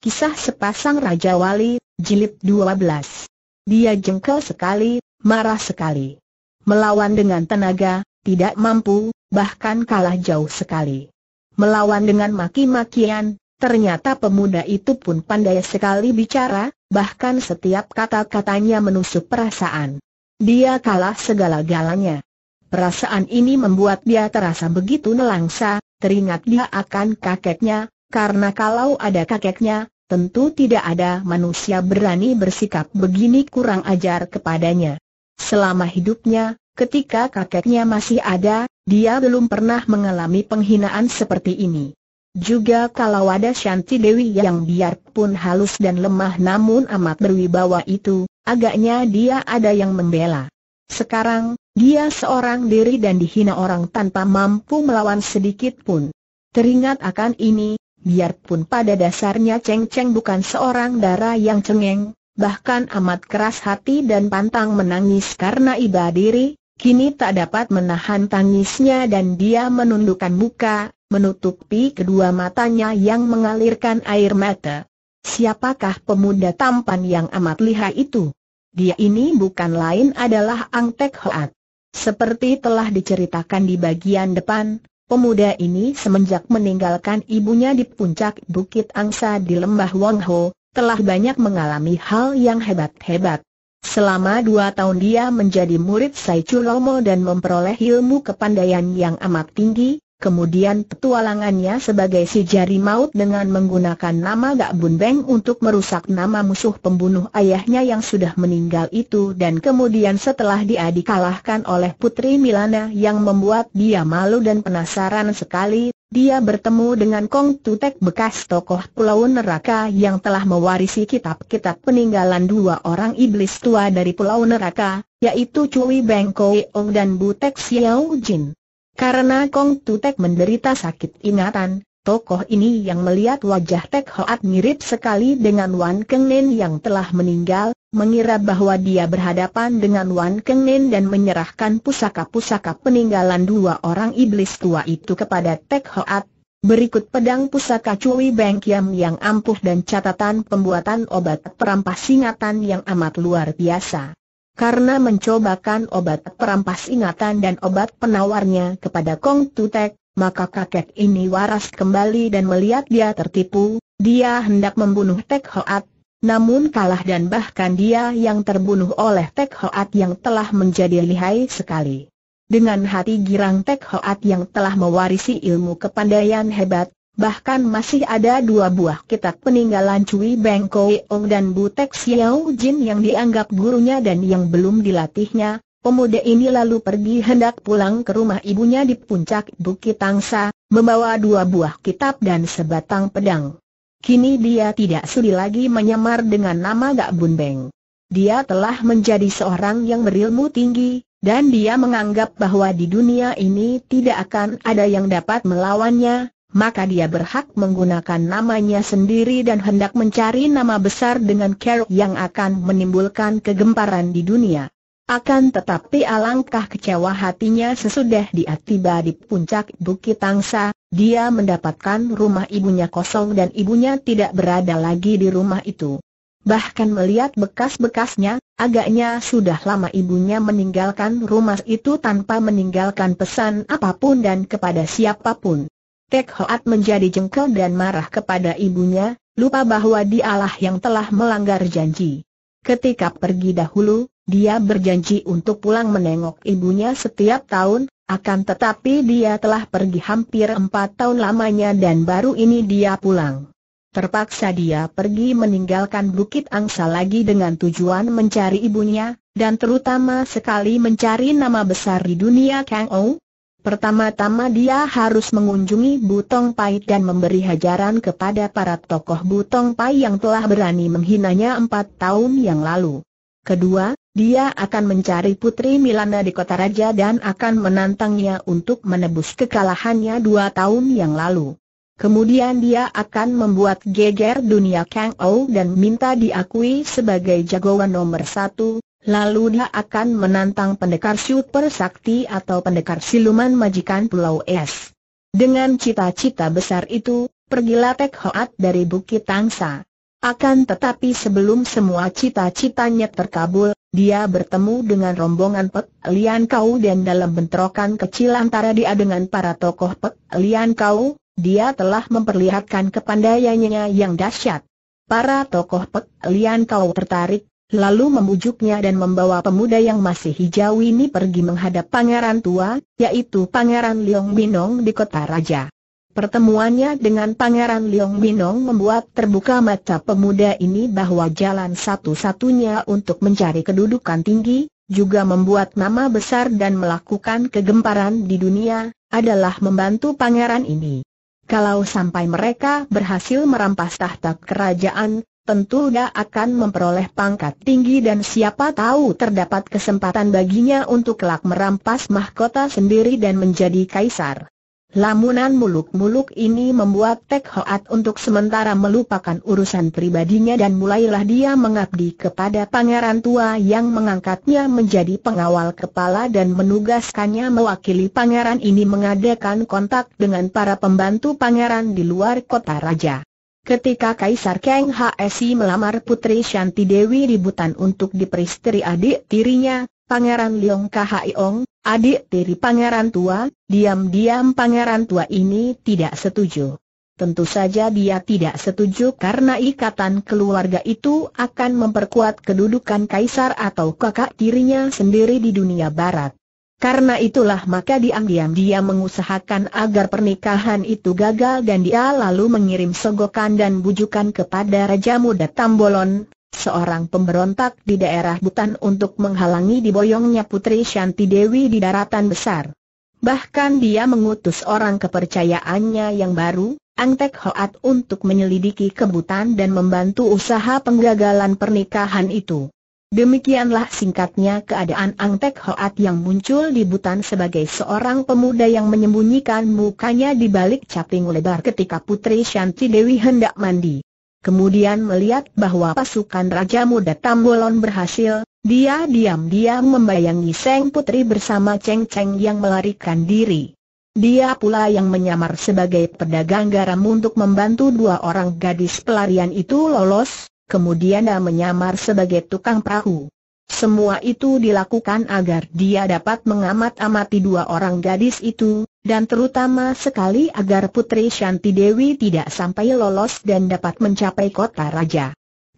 Kisah Sepasang Raja Wali, Jilid 12. Dia jengkel sekali, marah sekali. Melawan dengan tenaga, tidak mampu, bahkan kalah jauh sekali. Melawan dengan maki-makian, ternyata pemuda itu pun pandai sekali bicara, bahkan setiap kata-katanya menusuk perasaan. Dia kalah segala-galanya. Perasaan ini membuat dia terasa begitu nelangsa, teringat dia akan kakeknya, karena kalau ada kakeknya, tentu tidak ada manusia berani bersikap begini kurang ajar kepadanya. Selama hidupnya, ketika kakeknya masih ada, dia belum pernah mengalami penghinaan seperti ini. Juga kalau ada Shanti Dewi yang biarpun halus dan lemah namun amat berwibawa itu, agaknya dia ada yang membela. Sekarang, dia seorang diri dan dihina orang tanpa mampu melawan sedikit pun. Teringat akan ini, Biarpun pada dasarnya Cheng Cheng bukan seorang darah yang cengeng, bahkan amat keras hati dan pantang menangis karena iba diri, kini tak dapat menahan tangisnya dan dia menundukkan muka, menutupi kedua matanya yang mengalirkan air mata. Siapakah pemuda tampan yang amat lihai itu? Dia ini bukan lain adalah Ang Tek Hoat. Seperti telah diceritakan di bagian depan, Pemuda ini semenjak meninggalkan ibunya di puncak Bukit Angsa di Lembah Wangho, telah banyak mengalami hal yang hebat-hebat. Selama dua tahun dia menjadi murid Sai Chulomo dan memperoleh ilmu kepandaian yang amat tinggi, Kemudian petualangannya sebagai si jari maut dengan menggunakan nama Gak Bun Beng untuk merusak nama musuh pembunuh ayahnya yang sudah meninggal itu dan kemudian setelah dia dikalahkan oleh Putri Milana yang membuat dia malu dan penasaran sekali, dia bertemu dengan Kong Tutek bekas tokoh Pulau Neraka yang telah mewarisi kitab-kitab peninggalan dua orang iblis tua dari Pulau Neraka, yaitu Cui Beng Koe Ong dan Butek Xiao Jin. Karena Kong Tutek menderita sakit ingatan, tokoh ini yang melihat wajah Tek Hoat mirip sekali dengan Wan Keng Nen yang telah meninggal, mengira bahwa dia berhadapan dengan Wan Keng Nen dan menyerahkan pusaka-pusaka peninggalan dua orang iblis tua itu kepada Tek Hoat. Berikut pedang pusaka Cui Beng Kiam yang ampuh dan catatan pembuatan obat perampas ingatan yang amat luar biasa karena mencobakan obat perampas ingatan dan obat penawarnya kepada Kong Tutek, maka kakek ini waras kembali dan melihat dia tertipu, dia hendak membunuh Tek Hoat, namun kalah dan bahkan dia yang terbunuh oleh Tek Hoat yang telah menjadi lihai sekali. Dengan hati girang Tek Hoat yang telah mewarisi ilmu kepandaian hebat, Bahkan masih ada dua buah kitab peninggalan Cui Beng Ong dan Butek Xiao Jin yang dianggap gurunya dan yang belum dilatihnya. Pemuda ini lalu pergi hendak pulang ke rumah ibunya di puncak Bukit Tangsa, membawa dua buah kitab dan sebatang pedang. Kini dia tidak sudi lagi menyamar dengan nama Gak Bun Beng. Dia telah menjadi seorang yang berilmu tinggi, dan dia menganggap bahwa di dunia ini tidak akan ada yang dapat melawannya, maka dia berhak menggunakan namanya sendiri dan hendak mencari nama besar dengan keruk yang akan menimbulkan kegemparan di dunia. Akan tetapi alangkah kecewa hatinya sesudah dia tiba di puncak Bukit Tangsa, dia mendapatkan rumah ibunya kosong dan ibunya tidak berada lagi di rumah itu. Bahkan melihat bekas-bekasnya, agaknya sudah lama ibunya meninggalkan rumah itu tanpa meninggalkan pesan apapun dan kepada siapapun. Tek Hoat menjadi jengkel dan marah kepada ibunya, lupa bahwa dialah yang telah melanggar janji. Ketika pergi dahulu, dia berjanji untuk pulang menengok ibunya setiap tahun, akan tetapi dia telah pergi hampir empat tahun lamanya dan baru ini dia pulang. Terpaksa dia pergi meninggalkan Bukit Angsa lagi dengan tujuan mencari ibunya, dan terutama sekali mencari nama besar di dunia Kang Ou, Pertama-tama dia harus mengunjungi Butong Pai dan memberi hajaran kepada para tokoh Butong Pai yang telah berani menghinanya empat tahun yang lalu. Kedua, dia akan mencari Putri Milana di Kota Raja dan akan menantangnya untuk menebus kekalahannya dua tahun yang lalu. Kemudian dia akan membuat geger dunia Kang Ou dan minta diakui sebagai jagoan nomor satu, Lalu dia akan menantang pendekar super sakti atau pendekar siluman majikan Pulau Es. Dengan cita-cita besar itu, pergilah Tek Hoat dari Bukit Tangsa. Akan tetapi sebelum semua cita-citanya terkabul, dia bertemu dengan rombongan Pek Lian Kau dan dalam bentrokan kecil antara dia dengan para tokoh Pek Lian Kau, dia telah memperlihatkan kepandaiannya yang dahsyat. Para tokoh Pek Lian Kau tertarik lalu membujuknya dan membawa pemuda yang masih hijau ini pergi menghadap pangeran tua, yaitu pangeran Liong Binong di kota raja. Pertemuannya dengan pangeran Liong Binong membuat terbuka mata pemuda ini bahwa jalan satu-satunya untuk mencari kedudukan tinggi, juga membuat nama besar dan melakukan kegemparan di dunia, adalah membantu pangeran ini. Kalau sampai mereka berhasil merampas tahta kerajaan, Tentu dia akan memperoleh pangkat tinggi dan siapa tahu terdapat kesempatan baginya untuk kelak merampas mahkota sendiri dan menjadi kaisar. Lamunan muluk-muluk ini membuat Tek Hoat untuk sementara melupakan urusan pribadinya dan mulailah dia mengabdi kepada pangeran tua yang mengangkatnya menjadi pengawal kepala dan menugaskannya mewakili pangeran ini mengadakan kontak dengan para pembantu pangeran di luar kota raja. Ketika Kaisar Kang HSI melamar Putri Shanti Dewi ributan untuk diperistri adik tirinya, Pangeran Liong Ong, adik tiri Pangeran Tua, diam-diam Pangeran Tua ini tidak setuju. Tentu saja dia tidak setuju karena ikatan keluarga itu akan memperkuat kedudukan kaisar atau kakak tirinya sendiri di dunia barat. Karena itulah maka diam-diam dia mengusahakan agar pernikahan itu gagal dan dia lalu mengirim sogokan dan bujukan kepada Raja Muda Tambolon, seorang pemberontak di daerah Butan untuk menghalangi diboyongnya Putri Shanti Dewi di daratan besar. Bahkan dia mengutus orang kepercayaannya yang baru, Angtek Hoat untuk menyelidiki kebutan dan membantu usaha penggagalan pernikahan itu. Demikianlah singkatnya keadaan Ang Tek Hoat yang muncul di Butan sebagai seorang pemuda yang menyembunyikan mukanya di balik caping lebar ketika Putri Shanti Dewi hendak mandi. Kemudian melihat bahwa pasukan Raja Muda Tambolon berhasil, dia diam-diam membayangi Seng Putri bersama Cheng Cheng yang melarikan diri. Dia pula yang menyamar sebagai pedagang garam untuk membantu dua orang gadis pelarian itu lolos, kemudian dia menyamar sebagai tukang perahu. Semua itu dilakukan agar dia dapat mengamat-amati dua orang gadis itu, dan terutama sekali agar Putri Shanti Dewi tidak sampai lolos dan dapat mencapai kota raja.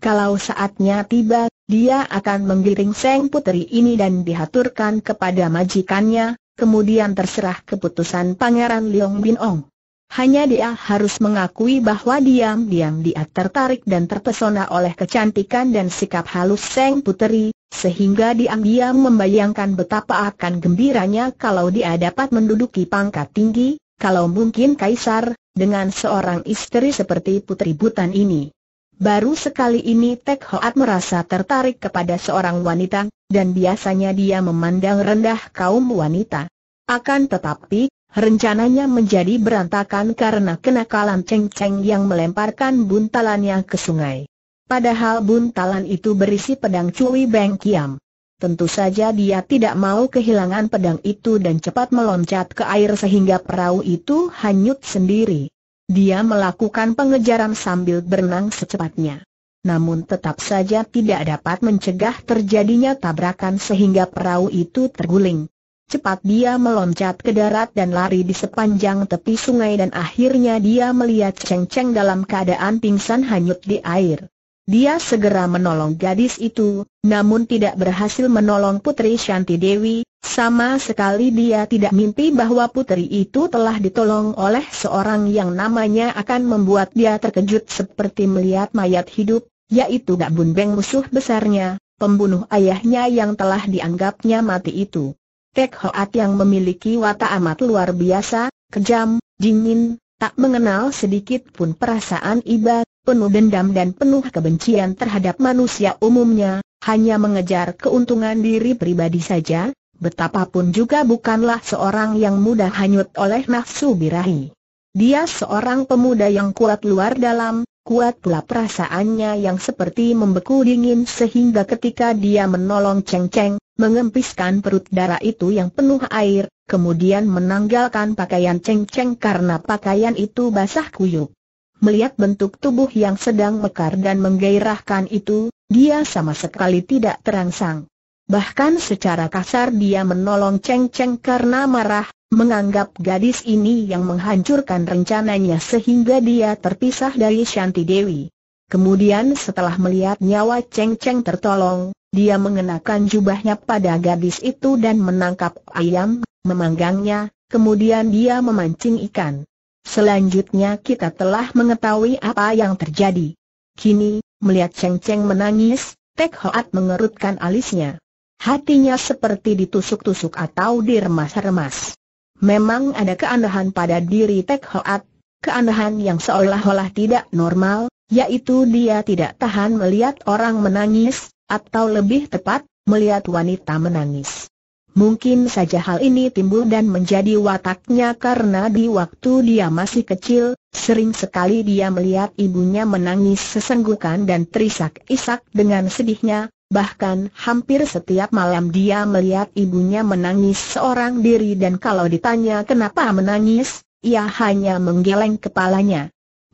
Kalau saatnya tiba, dia akan menggiring Seng Putri ini dan dihaturkan kepada majikannya, kemudian terserah keputusan Pangeran Leong Bin Ong. Hanya dia harus mengakui bahwa diam-diam dia tertarik dan terpesona oleh kecantikan dan sikap halus Seng Puteri, sehingga diam-diam membayangkan betapa akan gembiranya kalau dia dapat menduduki pangkat tinggi, kalau mungkin kaisar, dengan seorang istri seperti Putri Butan ini. Baru sekali ini Tek Hoat merasa tertarik kepada seorang wanita, dan biasanya dia memandang rendah kaum wanita. Akan tetapi, Rencananya menjadi berantakan karena kenakalan Cheng Cheng yang melemparkan buntalannya ke sungai. Padahal buntalan itu berisi pedang Cui Beng Kiam. Tentu saja dia tidak mau kehilangan pedang itu dan cepat meloncat ke air sehingga perahu itu hanyut sendiri. Dia melakukan pengejaran sambil berenang secepatnya. Namun tetap saja tidak dapat mencegah terjadinya tabrakan sehingga perahu itu terguling. Cepat dia meloncat ke darat dan lari di sepanjang tepi sungai dan akhirnya dia melihat Cheng Cheng dalam keadaan pingsan hanyut di air. Dia segera menolong gadis itu, namun tidak berhasil menolong Putri Shanti Dewi, sama sekali dia tidak mimpi bahwa putri itu telah ditolong oleh seorang yang namanya akan membuat dia terkejut seperti melihat mayat hidup, yaitu Gak Bun Beng musuh besarnya, pembunuh ayahnya yang telah dianggapnya mati itu. Tek Hoat yang memiliki watak amat luar biasa, kejam, dingin, tak mengenal sedikit pun perasaan iba, penuh dendam dan penuh kebencian terhadap manusia umumnya, hanya mengejar keuntungan diri pribadi saja, betapapun juga bukanlah seorang yang mudah hanyut oleh nafsu birahi. Dia seorang pemuda yang kuat luar dalam, kuat pula perasaannya yang seperti membeku dingin sehingga ketika dia menolong Cheng Cheng, mengempiskan perut darah itu yang penuh air, kemudian menanggalkan pakaian ceng-ceng karena pakaian itu basah kuyuk. Melihat bentuk tubuh yang sedang mekar dan menggairahkan itu, dia sama sekali tidak terangsang. Bahkan secara kasar dia menolong ceng-ceng karena marah, menganggap gadis ini yang menghancurkan rencananya sehingga dia terpisah dari Shanti Dewi. Kemudian setelah melihat nyawa Cheng Cheng tertolong, dia mengenakan jubahnya pada gadis itu dan menangkap ayam, memanggangnya, kemudian dia memancing ikan. Selanjutnya kita telah mengetahui apa yang terjadi. Kini, melihat Cheng Cheng menangis, Tek Hoat mengerutkan alisnya. Hatinya seperti ditusuk-tusuk atau diremas-remas. Memang ada keanehan pada diri Tek Hoat, keanehan yang seolah-olah tidak normal, yaitu dia tidak tahan melihat orang menangis, atau lebih tepat, melihat wanita menangis. Mungkin saja hal ini timbul dan menjadi wataknya karena di waktu dia masih kecil, sering sekali dia melihat ibunya menangis sesenggukan dan terisak-isak dengan sedihnya, bahkan hampir setiap malam dia melihat ibunya menangis seorang diri dan kalau ditanya kenapa menangis, ia hanya menggeleng kepalanya.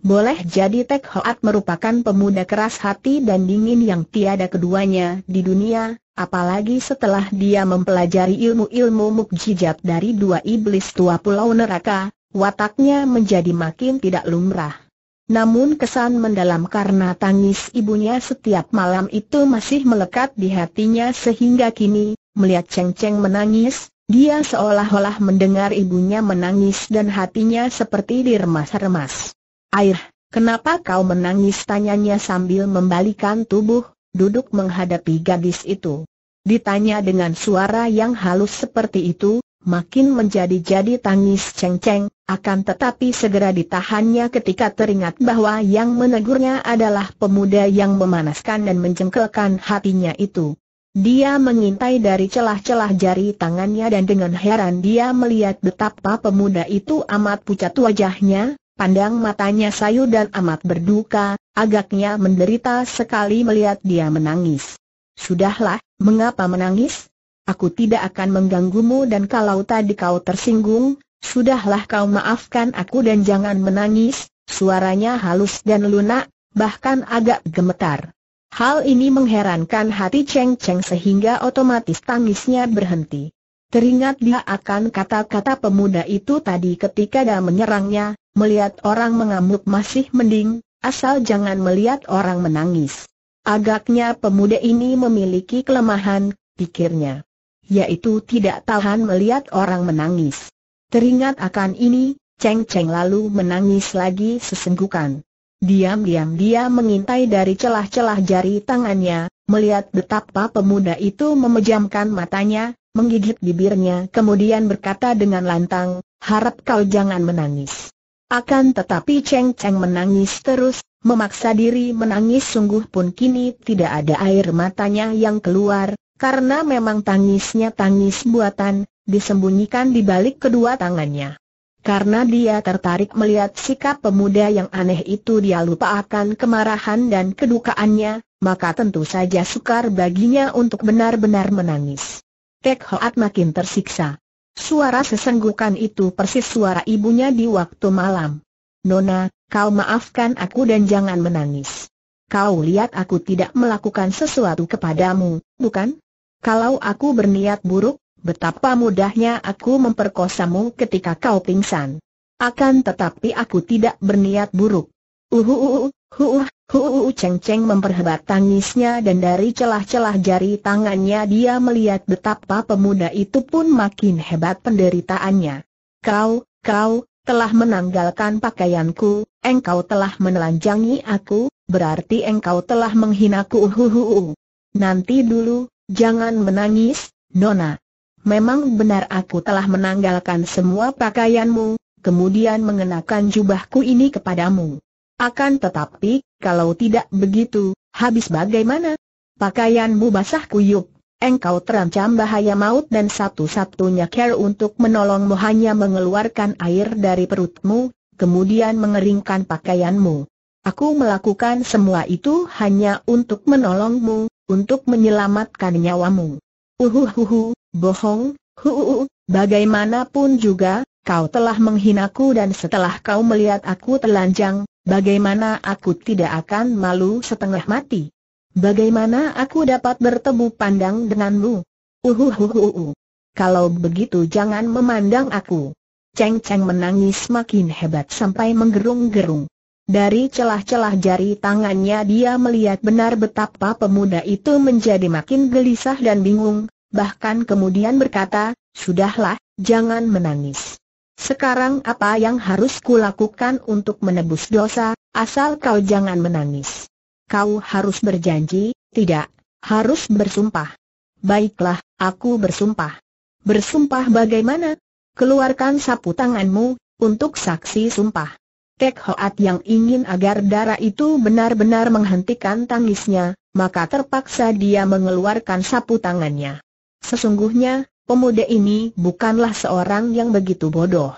Boleh jadi Tek Hoat merupakan pemuda keras hati dan dingin yang tiada keduanya di dunia, apalagi setelah dia mempelajari ilmu-ilmu mukjizat dari dua iblis tua pulau neraka, wataknya menjadi makin tidak lumrah. Namun kesan mendalam karena tangis ibunya setiap malam itu masih melekat di hatinya sehingga kini, melihat Cheng Cheng menangis, dia seolah-olah mendengar ibunya menangis dan hatinya seperti diremas-remas. Air, kenapa kau menangis tanyanya sambil membalikan tubuh, duduk menghadapi gadis itu. Ditanya dengan suara yang halus seperti itu, makin menjadi-jadi tangis ceng-ceng, akan tetapi segera ditahannya ketika teringat bahwa yang menegurnya adalah pemuda yang memanaskan dan menjengkelkan hatinya itu. Dia mengintai dari celah-celah jari tangannya dan dengan heran dia melihat betapa pemuda itu amat pucat wajahnya, Pandang matanya sayu dan amat berduka, agaknya menderita sekali melihat dia menangis. Sudahlah, mengapa menangis? Aku tidak akan mengganggumu dan kalau tadi kau tersinggung, sudahlah kau maafkan aku dan jangan menangis, suaranya halus dan lunak, bahkan agak gemetar. Hal ini mengherankan hati Cheng Cheng sehingga otomatis tangisnya berhenti. Teringat dia akan kata-kata pemuda itu tadi ketika dia menyerangnya, melihat orang mengamuk masih mending, asal jangan melihat orang menangis. Agaknya pemuda ini memiliki kelemahan, pikirnya. Yaitu tidak tahan melihat orang menangis. Teringat akan ini, Cheng Cheng lalu menangis lagi sesenggukan. Diam-diam dia mengintai dari celah-celah jari tangannya, melihat betapa pemuda itu memejamkan matanya, menggigit bibirnya kemudian berkata dengan lantang, harap kau jangan menangis. Akan tetapi Cheng Cheng menangis terus, memaksa diri menangis sungguh pun kini tidak ada air matanya yang keluar, karena memang tangisnya tangis buatan, disembunyikan di balik kedua tangannya. Karena dia tertarik melihat sikap pemuda yang aneh itu dia lupa akan kemarahan dan kedukaannya, maka tentu saja sukar baginya untuk benar-benar menangis. Tek Hoat makin tersiksa. Suara sesenggukan itu persis suara ibunya di waktu malam. Nona, kau maafkan aku dan jangan menangis. Kau lihat aku tidak melakukan sesuatu kepadamu, bukan? Kalau aku berniat buruk, betapa mudahnya aku memperkosamu ketika kau pingsan. Akan tetapi aku tidak berniat buruk. Uhuh, uhuh, Huu ceng-ceng memperhebat tangisnya dan dari celah-celah jari tangannya dia melihat betapa pemuda itu pun makin hebat penderitaannya. Kau, kau, telah menanggalkan pakaianku, engkau telah menelanjangi aku, berarti engkau telah menghinaku uhuhuhu. Nanti dulu, jangan menangis, Nona. Memang benar aku telah menanggalkan semua pakaianmu, kemudian mengenakan jubahku ini kepadamu. Akan tetapi, kalau tidak begitu, habis bagaimana? Pakaianmu basah kuyup, engkau terancam bahaya maut dan satu-satunya care untuk menolongmu hanya mengeluarkan air dari perutmu, kemudian mengeringkan pakaianmu. Aku melakukan semua itu hanya untuk menolongmu, untuk menyelamatkan nyawamu. Uhuhuhu, bohong, huuhu, bagaimanapun juga, kau telah menghinaku dan setelah kau melihat aku telanjang, Bagaimana aku tidak akan malu setengah mati? Bagaimana aku dapat bertemu pandang denganmu? Uhuhuhuhu. Uhuh, uhuh. Kalau begitu jangan memandang aku. Cheng Cheng menangis makin hebat sampai menggerung-gerung. Dari celah-celah jari tangannya dia melihat benar betapa pemuda itu menjadi makin gelisah dan bingung, bahkan kemudian berkata, Sudahlah, jangan menangis. Sekarang apa yang harus kulakukan untuk menebus dosa, asal kau jangan menangis. Kau harus berjanji, tidak, harus bersumpah. Baiklah, aku bersumpah. Bersumpah bagaimana? Keluarkan sapu tanganmu, untuk saksi sumpah. Tek Hoat yang ingin agar darah itu benar-benar menghentikan tangisnya, maka terpaksa dia mengeluarkan sapu tangannya. Sesungguhnya, pemuda ini bukanlah seorang yang begitu bodoh.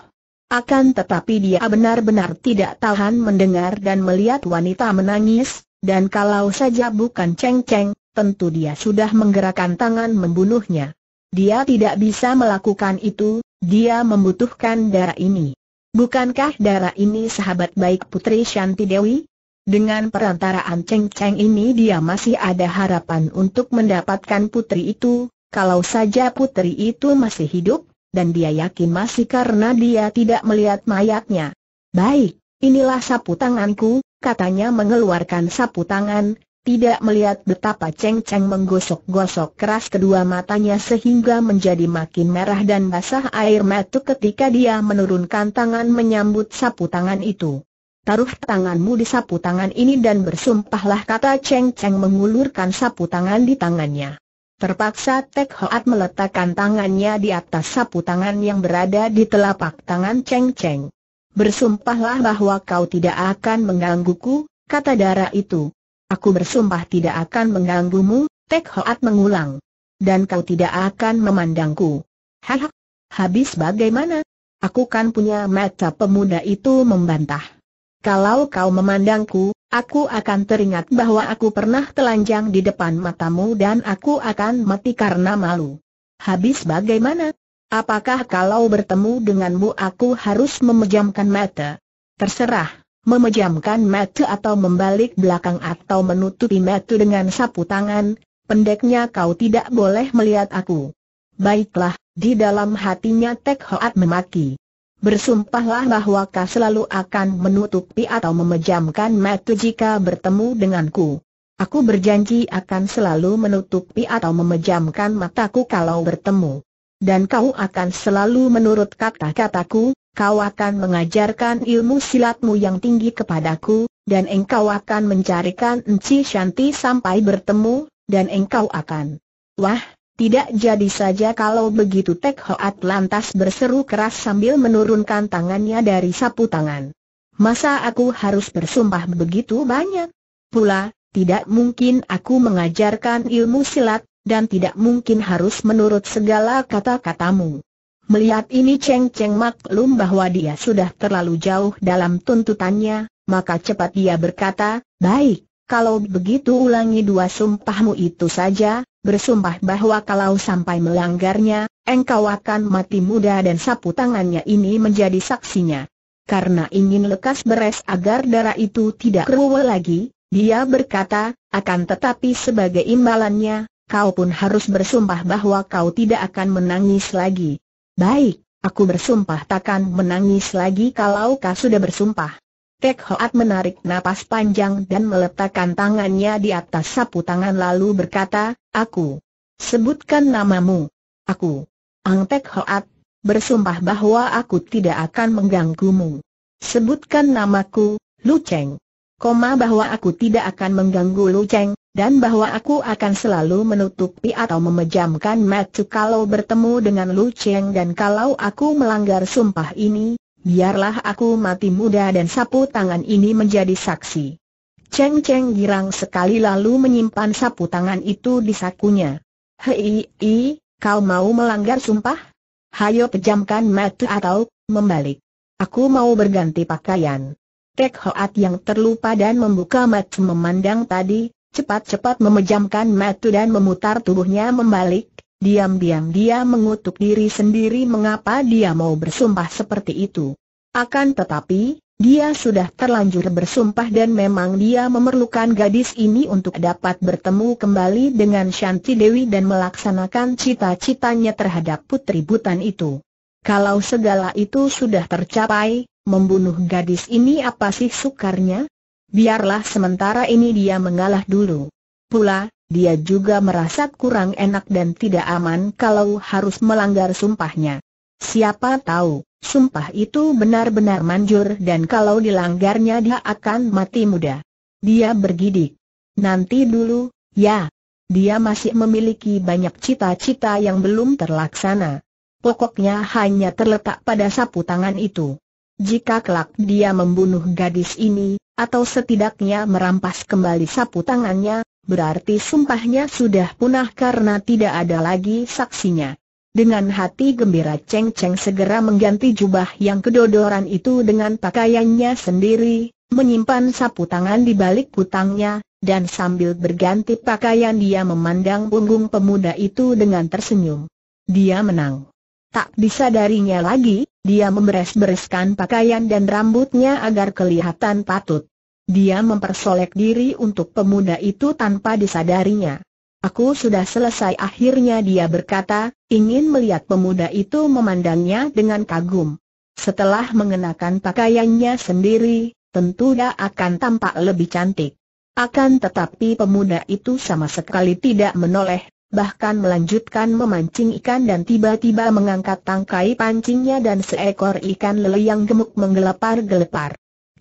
Akan tetapi dia benar-benar tidak tahan mendengar dan melihat wanita menangis, dan kalau saja bukan Ceng Ceng, tentu dia sudah menggerakkan tangan membunuhnya. Dia tidak bisa melakukan itu, dia membutuhkan darah ini. Bukankah darah ini sahabat baik Putri Shanti Dewi? Dengan perantaraan Cheng Cheng ini dia masih ada harapan untuk mendapatkan putri itu, kalau saja putri itu masih hidup, dan dia yakin masih karena dia tidak melihat mayatnya. Baik, inilah sapu tanganku, katanya mengeluarkan sapu tangan, tidak melihat betapa Cheng Cheng menggosok-gosok keras kedua matanya sehingga menjadi makin merah dan basah air mata ketika dia menurunkan tangan menyambut sapu tangan itu. Taruh tanganmu di sapu tangan ini dan bersumpahlah kata Cheng Cheng mengulurkan sapu tangan di tangannya. Terpaksa Tek Hoat meletakkan tangannya di atas sapu tangan yang berada di telapak tangan Cheng Cheng. Bersumpahlah bahwa kau tidak akan menggangguku, kata Dara itu. Aku bersumpah tidak akan mengganggumu, Tek Hoat mengulang. Dan kau tidak akan memandangku. Hah, habis bagaimana? Aku kan punya mata pemuda itu membantah. Kalau kau memandangku, Aku akan teringat bahwa aku pernah telanjang di depan matamu dan aku akan mati karena malu. Habis bagaimana? Apakah kalau bertemu denganmu aku harus memejamkan mata? Terserah, memejamkan mata atau membalik belakang atau menutupi mata dengan sapu tangan, pendeknya kau tidak boleh melihat aku. Baiklah, di dalam hatinya Tek Hoat memaki. Bersumpahlah bahwa kau selalu akan menutupi atau memejamkan mata jika bertemu denganku. Aku berjanji akan selalu menutupi atau memejamkan mataku kalau bertemu. Dan kau akan selalu menurut kata-kataku, kau akan mengajarkan ilmu silatmu yang tinggi kepadaku, dan engkau akan mencarikan Enci Shanti sampai bertemu, dan engkau akan. Wah, tidak jadi saja kalau begitu Tek Hoat lantas berseru keras sambil menurunkan tangannya dari sapu tangan. Masa aku harus bersumpah begitu banyak? Pula, tidak mungkin aku mengajarkan ilmu silat, dan tidak mungkin harus menurut segala kata-katamu. Melihat ini Cheng Cheng maklum bahwa dia sudah terlalu jauh dalam tuntutannya, maka cepat dia berkata, Baik, kalau begitu ulangi dua sumpahmu itu saja, bersumpah bahwa kalau sampai melanggarnya, engkau akan mati muda dan sapu tangannya ini menjadi saksinya. Karena ingin lekas beres agar darah itu tidak keruwe lagi, dia berkata, akan tetapi sebagai imbalannya, kau pun harus bersumpah bahwa kau tidak akan menangis lagi. Baik, aku bersumpah takkan menangis lagi kalau kau sudah bersumpah. Tek Hoat menarik napas panjang dan meletakkan tangannya di atas sapu tangan lalu berkata, Aku. Sebutkan namamu. Aku. Ang Tek Hoat, bersumpah bahwa aku tidak akan mengganggumu. Sebutkan namaku, Lu Cheng. Koma bahwa aku tidak akan mengganggu Lu Cheng, dan bahwa aku akan selalu menutupi atau memejamkan mata kalau bertemu dengan Lu Cheng dan kalau aku melanggar sumpah ini, Biarlah aku mati muda dan sapu tangan ini menjadi saksi. Cheng Cheng girang sekali lalu menyimpan sapu tangan itu di sakunya. Hei, i, kau mau melanggar sumpah? Hayo pejamkan mata atau membalik. Aku mau berganti pakaian. Tek Hoat yang terlupa dan membuka mata memandang tadi, cepat-cepat memejamkan mata dan memutar tubuhnya membalik, Diam-diam dia mengutuk diri sendiri mengapa dia mau bersumpah seperti itu. Akan tetapi, dia sudah terlanjur bersumpah dan memang dia memerlukan gadis ini untuk dapat bertemu kembali dengan Shanti Dewi dan melaksanakan cita-citanya terhadap putri butan itu. Kalau segala itu sudah tercapai, membunuh gadis ini apa sih sukarnya? Biarlah sementara ini dia mengalah dulu. Pula, dia juga merasa kurang enak dan tidak aman kalau harus melanggar sumpahnya. Siapa tahu, sumpah itu benar-benar manjur dan kalau dilanggarnya dia akan mati muda. Dia bergidik. Nanti dulu, ya. Dia masih memiliki banyak cita-cita yang belum terlaksana. Pokoknya hanya terletak pada sapu tangan itu. Jika kelak dia membunuh gadis ini, atau setidaknya merampas kembali sapu tangannya, berarti sumpahnya sudah punah karena tidak ada lagi saksinya. Dengan hati gembira Cheng Cheng segera mengganti jubah yang kedodoran itu dengan pakaiannya sendiri, menyimpan sapu tangan di balik kutangnya, dan sambil berganti pakaian dia memandang punggung pemuda itu dengan tersenyum. Dia menang. Tak disadarinya lagi, dia memberes-bereskan pakaian dan rambutnya agar kelihatan patut. Dia mempersolek diri untuk pemuda itu tanpa disadarinya. Aku sudah selesai akhirnya dia berkata, ingin melihat pemuda itu memandangnya dengan kagum. Setelah mengenakan pakaiannya sendiri, tentu dia akan tampak lebih cantik. Akan tetapi pemuda itu sama sekali tidak menoleh, bahkan melanjutkan memancing ikan dan tiba-tiba mengangkat tangkai pancingnya dan seekor ikan lele yang gemuk menggelepar-gelepar.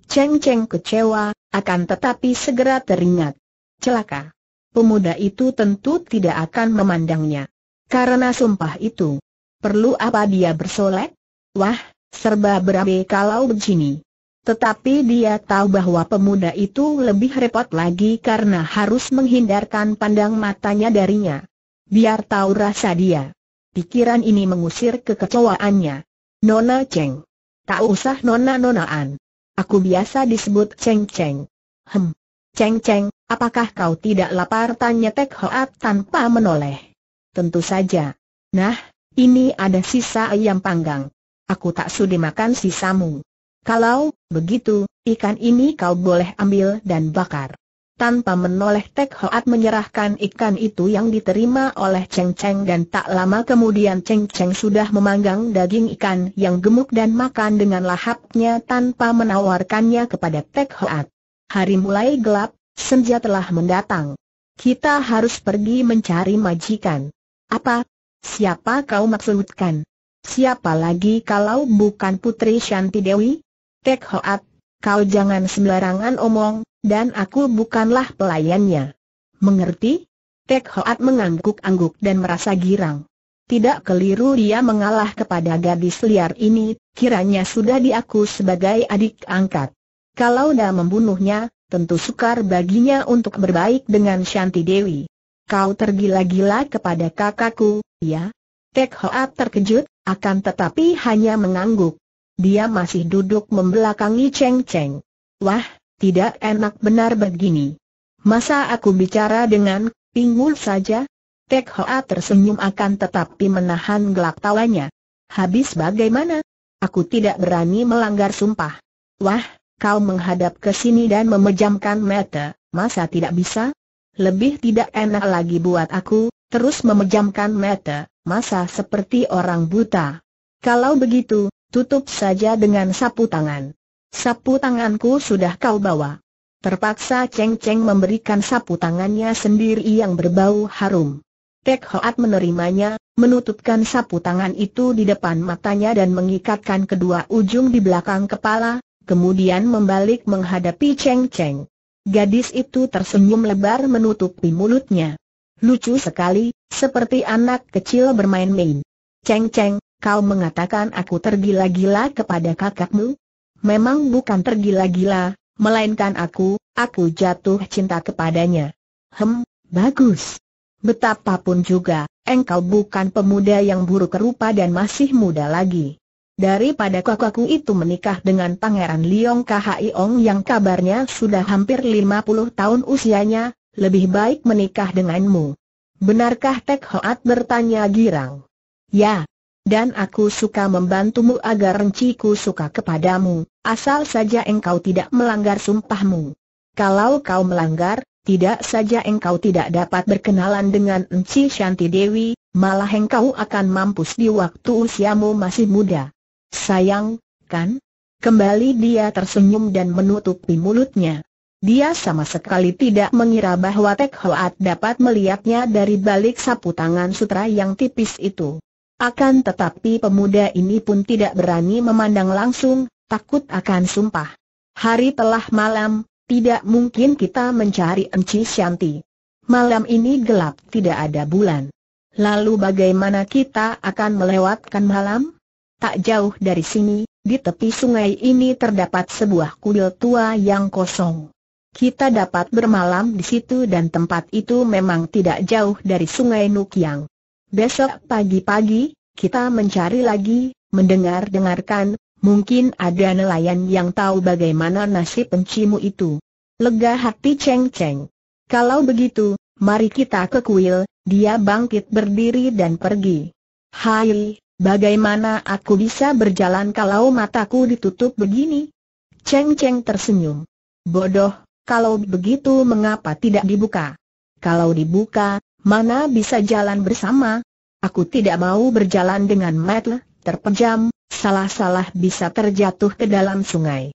Cheng Cheng kecewa, akan tetapi segera teringat. Celaka. Pemuda itu tentu tidak akan memandangnya. Karena sumpah itu. Perlu apa dia bersolek? Wah, serba berabe kalau begini. Tetapi dia tahu bahwa pemuda itu lebih repot lagi karena harus menghindarkan pandang matanya darinya. Biar tahu rasa dia. Pikiran ini mengusir kekecewaannya. Nona Cheng. Tak usah nona-nonaan. Aku biasa disebut Cheng Cheng. Hem. Cheng Cheng, apakah kau tidak lapar? Tanya Tek Hoat tanpa menoleh. Tentu saja. Nah, ini ada sisa ayam panggang. Aku tak sudi makan sisamu. Kalau begitu, ikan ini kau boleh ambil dan bakar. Tanpa menoleh Tek Hoat menyerahkan ikan itu yang diterima oleh Cheng Cheng dan tak lama kemudian Cheng Cheng sudah memanggang daging ikan yang gemuk dan makan dengan lahapnya tanpa menawarkannya kepada Tek Hoat. Hari mulai gelap, senja telah mendatang. Kita harus pergi mencari majikan. Apa? Siapa kau maksudkan? Siapa lagi kalau bukan Putri Shanti Dewi? Tek Hoat kau jangan sembarangan omong, dan aku bukanlah pelayannya. Mengerti? Tek Hoat mengangguk-angguk dan merasa girang. Tidak keliru dia mengalah kepada gadis liar ini, kiranya sudah diaku sebagai adik angkat. Kalau dah membunuhnya, tentu sukar baginya untuk berbaik dengan Shanti Dewi. Kau tergila-gila kepada kakakku, ya? Tek Hoat terkejut, akan tetapi hanya mengangguk dia masih duduk membelakangi Cheng Cheng. Wah, tidak enak benar begini. Masa aku bicara dengan pinggul saja? Tek Hoa tersenyum akan tetapi menahan gelak tawanya. Habis bagaimana? Aku tidak berani melanggar sumpah. Wah, kau menghadap ke sini dan memejamkan mata, masa tidak bisa? Lebih tidak enak lagi buat aku, terus memejamkan mata, masa seperti orang buta. Kalau begitu, Tutup saja dengan sapu tangan. Sapu tanganku sudah kau bawa. Terpaksa Cheng Cheng memberikan sapu tangannya sendiri yang berbau harum. Tek Hoat menerimanya, menutupkan sapu tangan itu di depan matanya dan mengikatkan kedua ujung di belakang kepala, kemudian membalik menghadapi Cheng Cheng. Gadis itu tersenyum lebar menutupi mulutnya. Lucu sekali, seperti anak kecil bermain-main. Cheng Cheng, kau mengatakan aku tergila-gila kepada kakakmu? Memang bukan tergila-gila, melainkan aku, aku jatuh cinta kepadanya. Hem, bagus. Betapapun juga, engkau bukan pemuda yang buruk rupa dan masih muda lagi. Daripada kakakku itu menikah dengan Pangeran Liong Khiong yang kabarnya sudah hampir 50 tahun usianya, lebih baik menikah denganmu. Benarkah Tek Hoat bertanya girang? Ya, dan aku suka membantumu agar renciku suka kepadamu, asal saja engkau tidak melanggar sumpahmu. Kalau kau melanggar, tidak saja engkau tidak dapat berkenalan dengan Enci Shanti Dewi, malah engkau akan mampus di waktu usiamu masih muda. Sayang, kan? Kembali dia tersenyum dan menutupi mulutnya. Dia sama sekali tidak mengira bahwa Tek Hoat dapat melihatnya dari balik sapu tangan sutra yang tipis itu. Akan tetapi pemuda ini pun tidak berani memandang langsung, takut akan sumpah. Hari telah malam, tidak mungkin kita mencari Enci Shanti. Malam ini gelap tidak ada bulan. Lalu bagaimana kita akan melewatkan malam? Tak jauh dari sini, di tepi sungai ini terdapat sebuah kuil tua yang kosong. Kita dapat bermalam di situ dan tempat itu memang tidak jauh dari sungai Nukyang. Besok pagi-pagi, kita mencari lagi, mendengar-dengarkan, mungkin ada nelayan yang tahu bagaimana nasib pencimu itu. Lega hati Cheng Cheng. Kalau begitu, mari kita ke kuil, dia bangkit berdiri dan pergi. Hai, bagaimana aku bisa berjalan kalau mataku ditutup begini? Cheng Cheng tersenyum. Bodoh, kalau begitu mengapa tidak dibuka? Kalau dibuka, Mana bisa jalan bersama? Aku tidak mau berjalan dengan Matle, terpejam, salah-salah bisa terjatuh ke dalam sungai.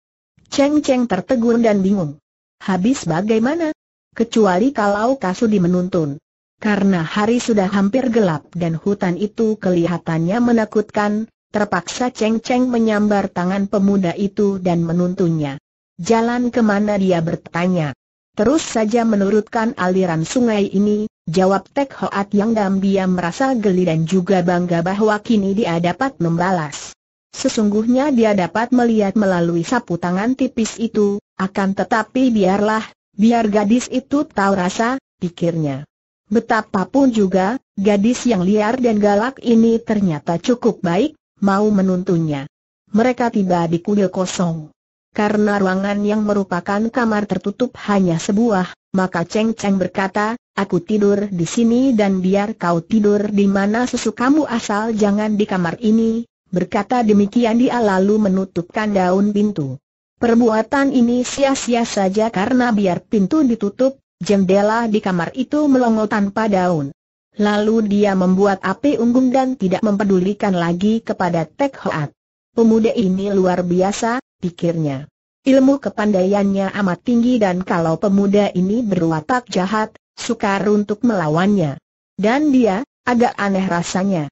Cheng Cheng tertegun dan bingung. Habis bagaimana? Kecuali kalau Kasu menuntun. Karena hari sudah hampir gelap dan hutan itu kelihatannya menakutkan, terpaksa Cheng Cheng menyambar tangan pemuda itu dan menuntunnya. Jalan kemana dia bertanya. Terus saja menurutkan aliran sungai ini, jawab Tek Hoat yang diam-diam merasa geli dan juga bangga bahwa kini dia dapat membalas. Sesungguhnya dia dapat melihat melalui sapu tangan tipis itu, akan tetapi biarlah, biar gadis itu tahu rasa, pikirnya. Betapapun juga, gadis yang liar dan galak ini ternyata cukup baik, mau menuntunnya. Mereka tiba di kuil kosong. Karena ruangan yang merupakan kamar tertutup hanya sebuah, maka Cheng Cheng berkata, aku tidur di sini dan biar kau tidur di mana sesukamu asal jangan di kamar ini. Berkata demikian dia lalu menutupkan daun pintu. Perbuatan ini sia-sia saja karena biar pintu ditutup, jendela di kamar itu melongo tanpa daun. Lalu dia membuat api unggun dan tidak mempedulikan lagi kepada Tek Hoat. Pemuda ini luar biasa, pikirnya. Ilmu kepandaiannya amat tinggi dan kalau pemuda ini berwatak jahat, sukar untuk melawannya. Dan dia, agak aneh rasanya.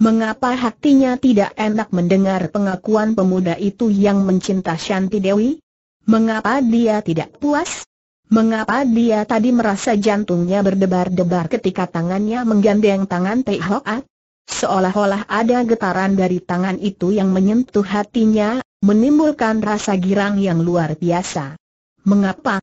Mengapa hatinya tidak enak mendengar pengakuan pemuda itu yang mencinta Shanti Dewi? Mengapa dia tidak puas? Mengapa dia tadi merasa jantungnya berdebar-debar ketika tangannya menggandeng tangan Teh Hoat? Seolah-olah ada getaran dari tangan itu yang menyentuh hatinya, menimbulkan rasa girang yang luar biasa. Mengapa?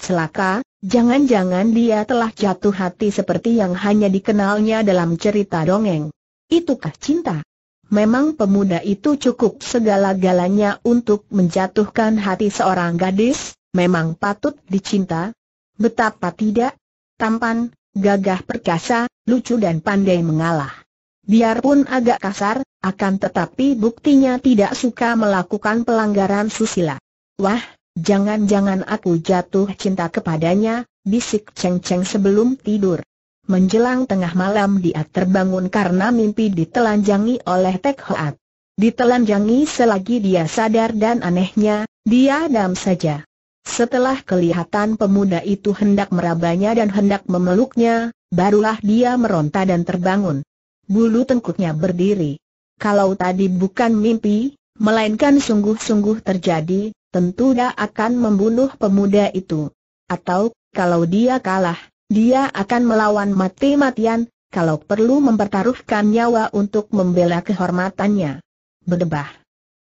Celaka, jangan-jangan dia telah jatuh hati seperti yang hanya dikenalnya dalam cerita dongeng. Itukah cinta? Memang pemuda itu cukup segala-galanya untuk menjatuhkan hati seorang gadis, memang patut dicinta. Betapa tidak? Tampan, gagah perkasa, lucu dan pandai mengalah. Biarpun agak kasar, akan tetapi buktinya tidak suka melakukan pelanggaran susila. Wah, jangan-jangan aku jatuh cinta kepadanya, bisik ceng-ceng sebelum tidur. Menjelang tengah malam dia terbangun karena mimpi ditelanjangi oleh Tek Hoat. Ditelanjangi selagi dia sadar dan anehnya, dia dam saja. Setelah kelihatan pemuda itu hendak merabanya dan hendak memeluknya, barulah dia meronta dan terbangun bulu tengkuknya berdiri. Kalau tadi bukan mimpi, melainkan sungguh-sungguh terjadi, tentu dia akan membunuh pemuda itu. Atau, kalau dia kalah, dia akan melawan mati-matian, kalau perlu mempertaruhkan nyawa untuk membela kehormatannya. Berdebah.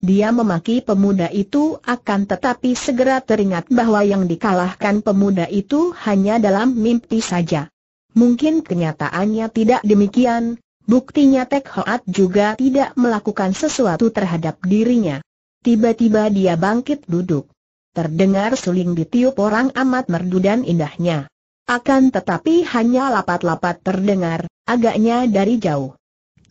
Dia memaki pemuda itu akan tetapi segera teringat bahwa yang dikalahkan pemuda itu hanya dalam mimpi saja. Mungkin kenyataannya tidak demikian, Buktinya Tek Hoat juga tidak melakukan sesuatu terhadap dirinya. Tiba-tiba dia bangkit duduk. Terdengar suling ditiup orang amat merdu dan indahnya. Akan tetapi hanya lapat-lapat terdengar, agaknya dari jauh.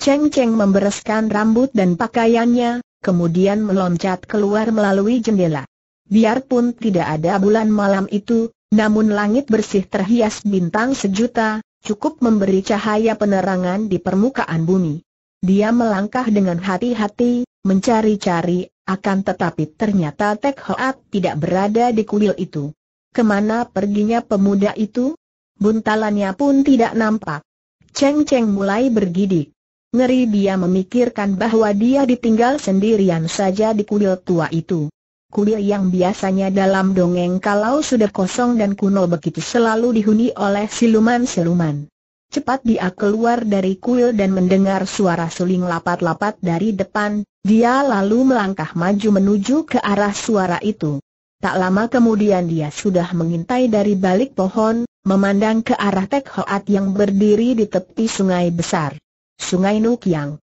Cheng Cheng membereskan rambut dan pakaiannya, kemudian meloncat keluar melalui jendela. Biarpun tidak ada bulan malam itu, namun langit bersih terhias bintang sejuta, cukup memberi cahaya penerangan di permukaan bumi. Dia melangkah dengan hati-hati, mencari-cari, akan tetapi ternyata Tek Hoat tidak berada di kuil itu. Kemana perginya pemuda itu? Buntalannya pun tidak nampak. Cheng Cheng mulai bergidik. Ngeri dia memikirkan bahwa dia ditinggal sendirian saja di kuil tua itu kuil yang biasanya dalam dongeng kalau sudah kosong dan kuno begitu selalu dihuni oleh siluman-siluman. Cepat dia keluar dari kuil dan mendengar suara suling lapat-lapat dari depan, dia lalu melangkah maju menuju ke arah suara itu. Tak lama kemudian dia sudah mengintai dari balik pohon, memandang ke arah Tek Hoat yang berdiri di tepi sungai besar. Sungai Nukyang.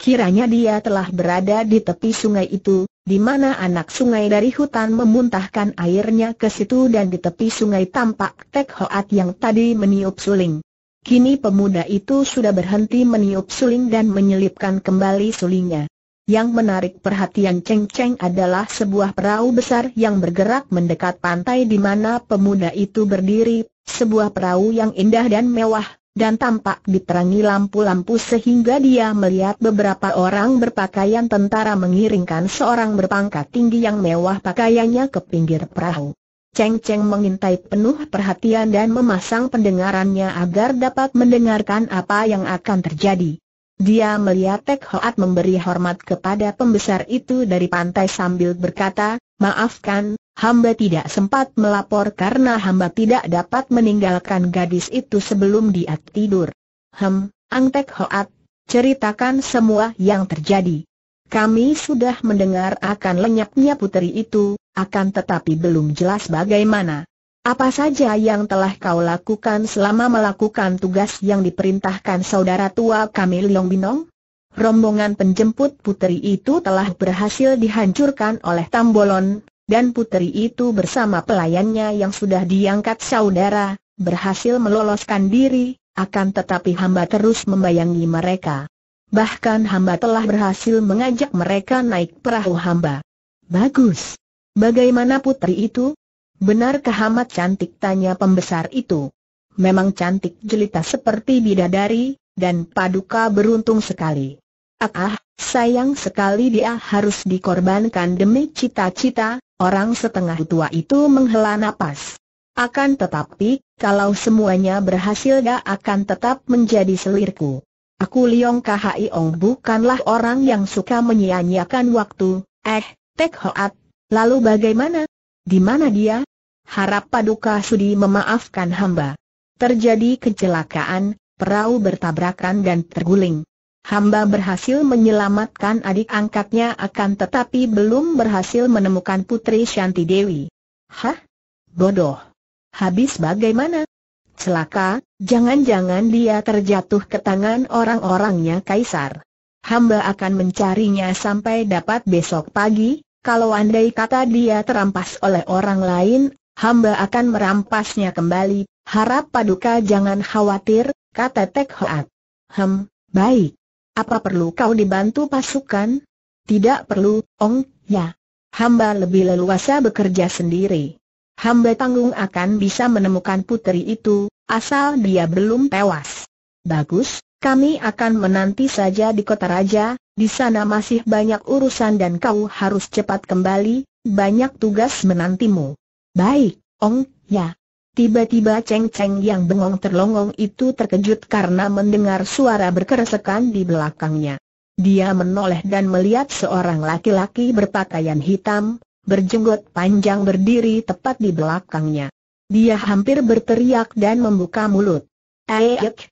Kiranya dia telah berada di tepi sungai itu, di mana anak sungai dari hutan memuntahkan airnya ke situ dan di tepi sungai tampak Tek Hoat yang tadi meniup suling. Kini pemuda itu sudah berhenti meniup suling dan menyelipkan kembali sulingnya. Yang menarik perhatian Cheng Cheng adalah sebuah perahu besar yang bergerak mendekat pantai di mana pemuda itu berdiri, sebuah perahu yang indah dan mewah, dan tampak diterangi lampu-lampu sehingga dia melihat beberapa orang berpakaian tentara mengiringkan seorang berpangkat tinggi yang mewah pakaiannya ke pinggir perahu. Cheng Cheng mengintai penuh perhatian dan memasang pendengarannya agar dapat mendengarkan apa yang akan terjadi. Dia melihat Tek Hoat memberi hormat kepada pembesar itu dari pantai sambil berkata, Maafkan, hamba tidak sempat melapor karena hamba tidak dapat meninggalkan gadis itu sebelum dia tidur. Hem, Angtek Hoat, ceritakan semua yang terjadi. Kami sudah mendengar akan lenyapnya putri itu, akan tetapi belum jelas bagaimana. Apa saja yang telah kau lakukan selama melakukan tugas yang diperintahkan saudara tua kami Leong Binong? Rombongan penjemput putri itu telah berhasil dihancurkan oleh Tambolon, dan putri itu bersama pelayannya yang sudah diangkat saudara, berhasil meloloskan diri, akan tetapi hamba terus membayangi mereka. Bahkan hamba telah berhasil mengajak mereka naik perahu hamba. Bagus. Bagaimana putri itu? Benarkah hamba cantik tanya pembesar itu? Memang cantik jelita seperti bidadari, dan paduka beruntung sekali. Ah, ah, sayang sekali dia harus dikorbankan demi cita-cita, Orang setengah tua itu menghela nafas. Akan tetapi, kalau semuanya berhasil gak akan tetap menjadi selirku. Aku Liong Khi Ong bukanlah orang yang suka menyia-nyiakan waktu, eh, Tek Hoat. Lalu bagaimana? Di mana dia? Harap Paduka Sudi memaafkan hamba. Terjadi kecelakaan, perahu bertabrakan dan terguling. Hamba berhasil menyelamatkan adik angkatnya akan tetapi belum berhasil menemukan Putri Shanti Dewi. Hah? Bodoh. Habis bagaimana? Celaka, jangan-jangan dia terjatuh ke tangan orang-orangnya Kaisar. Hamba akan mencarinya sampai dapat besok pagi, kalau andai kata dia terampas oleh orang lain, hamba akan merampasnya kembali, harap paduka jangan khawatir, kata Tek Hoat. Hem, baik. Apa perlu kau dibantu pasukan? Tidak perlu, Ong, ya. Hamba lebih leluasa bekerja sendiri. Hamba tanggung akan bisa menemukan putri itu, asal dia belum tewas. Bagus, kami akan menanti saja di kota raja, di sana masih banyak urusan dan kau harus cepat kembali, banyak tugas menantimu. Baik, Ong, ya. Tiba-tiba Cheng Cheng yang bengong terlongong itu terkejut karena mendengar suara berkeresekan di belakangnya. Dia menoleh dan melihat seorang laki-laki berpakaian hitam, berjenggot panjang berdiri tepat di belakangnya. Dia hampir berteriak dan membuka mulut. Eek,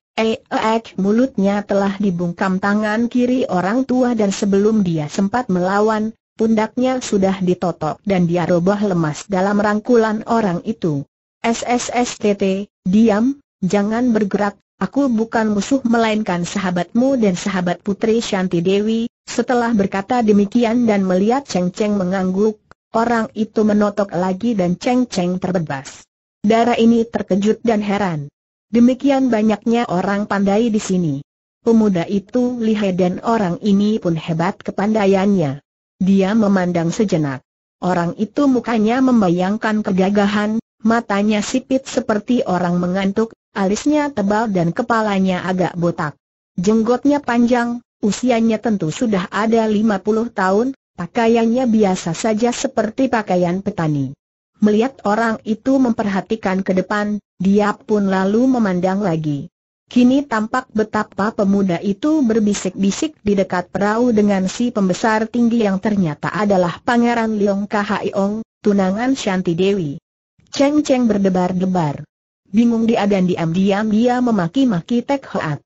Eek mulutnya telah dibungkam tangan kiri orang tua dan sebelum dia sempat melawan, pundaknya sudah ditotok dan dia roboh lemas dalam rangkulan orang itu. SSSTT, diam, jangan bergerak, aku bukan musuh melainkan sahabatmu dan sahabat Putri Shanti Dewi. Setelah berkata demikian dan melihat Cheng Cheng mengangguk, orang itu menotok lagi dan Cheng Cheng terbebas. Darah ini terkejut dan heran. Demikian banyaknya orang pandai di sini. Pemuda itu lihai dan orang ini pun hebat kepandaiannya. Dia memandang sejenak. Orang itu mukanya membayangkan kegagahan, matanya sipit seperti orang mengantuk, alisnya tebal dan kepalanya agak botak. Jenggotnya panjang, usianya tentu sudah ada 50 tahun, pakaiannya biasa saja seperti pakaian petani. Melihat orang itu memperhatikan ke depan, dia pun lalu memandang lagi. Kini tampak betapa pemuda itu berbisik-bisik di dekat perahu dengan si pembesar tinggi yang ternyata adalah Pangeran Leong Khaeong, tunangan Shanti Dewi. Cheng Cheng berdebar-debar. Bingung dia dan diam-diam dia memaki-maki Tek Hoat.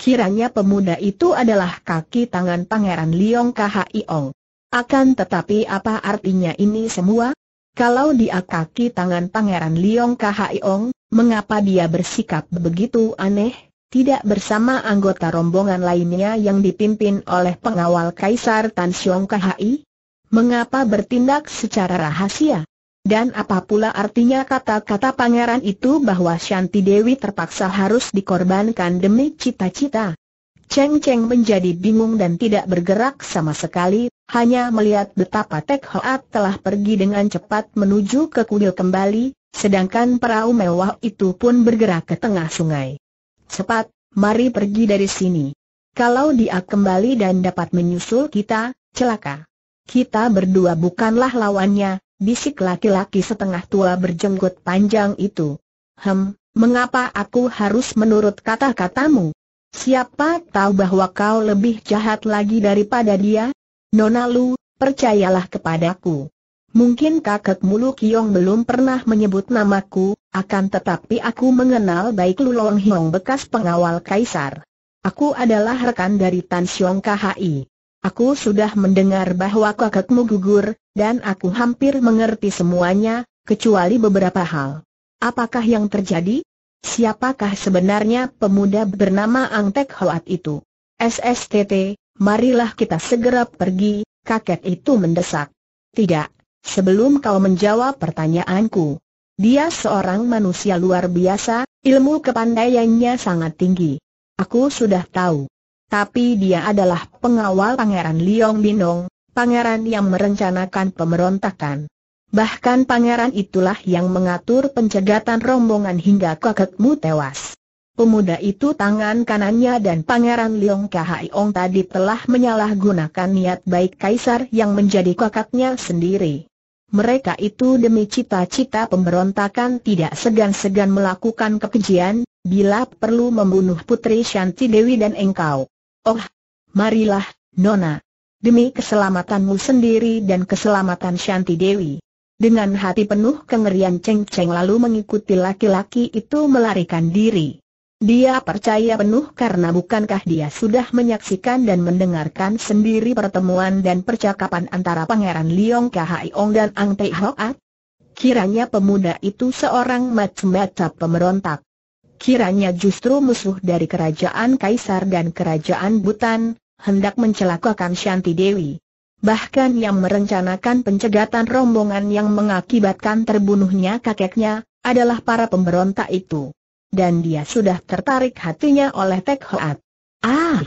Kiranya pemuda itu adalah kaki tangan Pangeran Leong Khaeong. Akan tetapi apa artinya ini semua? Kalau dia kaki tangan Pangeran Liong Khaiong, mengapa dia bersikap begitu aneh? Tidak bersama anggota rombongan lainnya yang dipimpin oleh pengawal Kaisar Tan Xiong Kahai? Mengapa bertindak secara rahasia? Dan apa pula artinya kata-kata pangeran itu bahwa Shanti Dewi terpaksa harus dikorbankan demi cita-cita? Cheng Cheng menjadi bingung dan tidak bergerak sama sekali, hanya melihat betapa Tek Hoat telah pergi dengan cepat menuju ke kuil kembali, sedangkan perahu mewah itu pun bergerak ke tengah sungai. Cepat, mari pergi dari sini. Kalau dia kembali dan dapat menyusul kita, celaka. Kita berdua bukanlah lawannya, bisik laki-laki setengah tua berjenggot panjang itu. Hem, mengapa aku harus menurut kata-katamu? Siapa tahu bahwa kau lebih jahat lagi daripada dia? Nona Lu, percayalah kepadaku. Mungkin kakek Mulu Kiong belum pernah menyebut namaku, akan tetapi aku mengenal baik Lu Long Hiong bekas pengawal kaisar. Aku adalah rekan dari Tan Xiong KHI. Aku sudah mendengar bahwa kakekmu gugur, dan aku hampir mengerti semuanya, kecuali beberapa hal. Apakah yang terjadi? siapakah sebenarnya pemuda bernama Ang Tek Hoat itu? SSTT, marilah kita segera pergi, kakek itu mendesak. Tidak, sebelum kau menjawab pertanyaanku. Dia seorang manusia luar biasa, ilmu kepandaiannya sangat tinggi. Aku sudah tahu. Tapi dia adalah pengawal Pangeran Liong Binong, pangeran yang merencanakan pemberontakan. Bahkan pangeran itulah yang mengatur pencegatan rombongan hingga kakekmu tewas. Pemuda itu tangan kanannya dan pangeran Liong Ong tadi telah menyalahgunakan niat baik kaisar yang menjadi kakaknya sendiri. Mereka itu demi cita-cita pemberontakan tidak segan-segan melakukan kekejian, bila perlu membunuh putri Shanti Dewi dan engkau. Oh, marilah, Nona. Demi keselamatanmu sendiri dan keselamatan Shanti Dewi. Dengan hati penuh kengerian Cheng Cheng lalu mengikuti laki-laki itu melarikan diri. Dia percaya penuh karena bukankah dia sudah menyaksikan dan mendengarkan sendiri pertemuan dan percakapan antara Pangeran Liong Ong dan Ang Tei Hoat? Kiranya pemuda itu seorang macam-macam pemberontak. Kiranya justru musuh dari kerajaan Kaisar dan kerajaan Butan, hendak mencelakakan Shanti Dewi bahkan yang merencanakan pencegatan rombongan yang mengakibatkan terbunuhnya kakeknya, adalah para pemberontak itu. Dan dia sudah tertarik hatinya oleh Tek Hoat. Ah,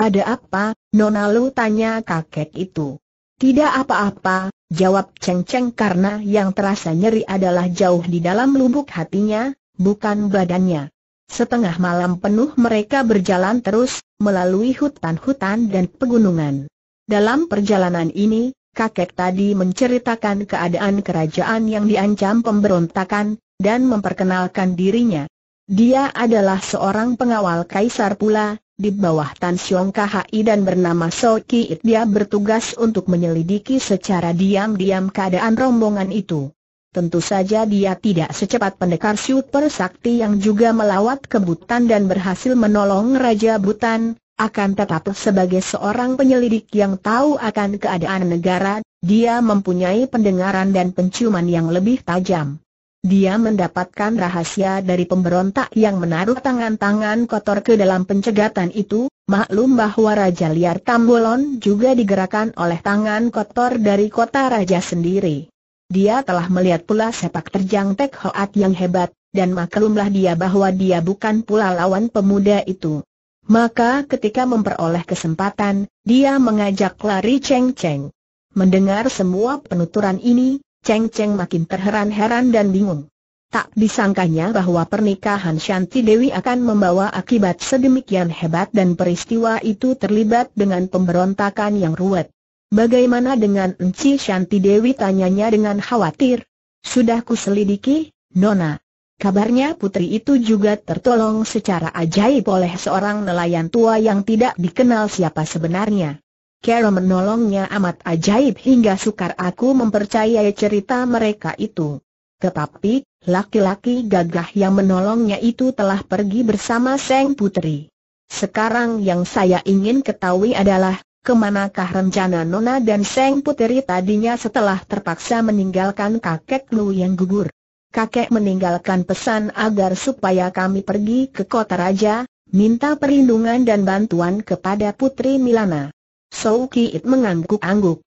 ada apa, Nona Lu tanya kakek itu. Tidak apa-apa, jawab Cheng Cheng karena yang terasa nyeri adalah jauh di dalam lubuk hatinya, bukan badannya. Setengah malam penuh mereka berjalan terus, melalui hutan-hutan dan pegunungan. Dalam perjalanan ini, kakek tadi menceritakan keadaan kerajaan yang diancam pemberontakan, dan memperkenalkan dirinya. Dia adalah seorang pengawal kaisar pula, di bawah Tan Siong Khai dan bernama So Ki It dia bertugas untuk menyelidiki secara diam-diam keadaan rombongan itu. Tentu saja dia tidak secepat pendekar super sakti yang juga melawat ke Butan dan berhasil menolong Raja Butan, akan tetapi sebagai seorang penyelidik yang tahu akan keadaan negara, dia mempunyai pendengaran dan penciuman yang lebih tajam. Dia mendapatkan rahasia dari pemberontak yang menaruh tangan-tangan kotor ke dalam pencegatan itu, maklum bahwa Raja Liar Tambolon juga digerakkan oleh tangan kotor dari kota Raja sendiri. Dia telah melihat pula sepak terjang Tek Hoat yang hebat, dan maklumlah dia bahwa dia bukan pula lawan pemuda itu. Maka ketika memperoleh kesempatan, dia mengajak lari Cheng Cheng. Mendengar semua penuturan ini, Cheng Cheng makin terheran-heran dan bingung. Tak disangkanya bahwa pernikahan Shanti Dewi akan membawa akibat sedemikian hebat dan peristiwa itu terlibat dengan pemberontakan yang ruwet. Bagaimana dengan Enci Shanti Dewi tanyanya dengan khawatir? Sudah kuselidiki, Nona. Kabarnya putri itu juga tertolong secara ajaib oleh seorang nelayan tua yang tidak dikenal siapa sebenarnya. Kero menolongnya amat ajaib hingga sukar aku mempercayai cerita mereka itu. Tetapi, laki-laki gagah yang menolongnya itu telah pergi bersama Seng Putri. Sekarang yang saya ingin ketahui adalah, kemanakah rencana Nona dan Seng Putri tadinya setelah terpaksa meninggalkan kakek Lu yang gugur? kakek meninggalkan pesan agar supaya kami pergi ke kota raja, minta perlindungan dan bantuan kepada Putri Milana. Souki It mengangguk-angguk.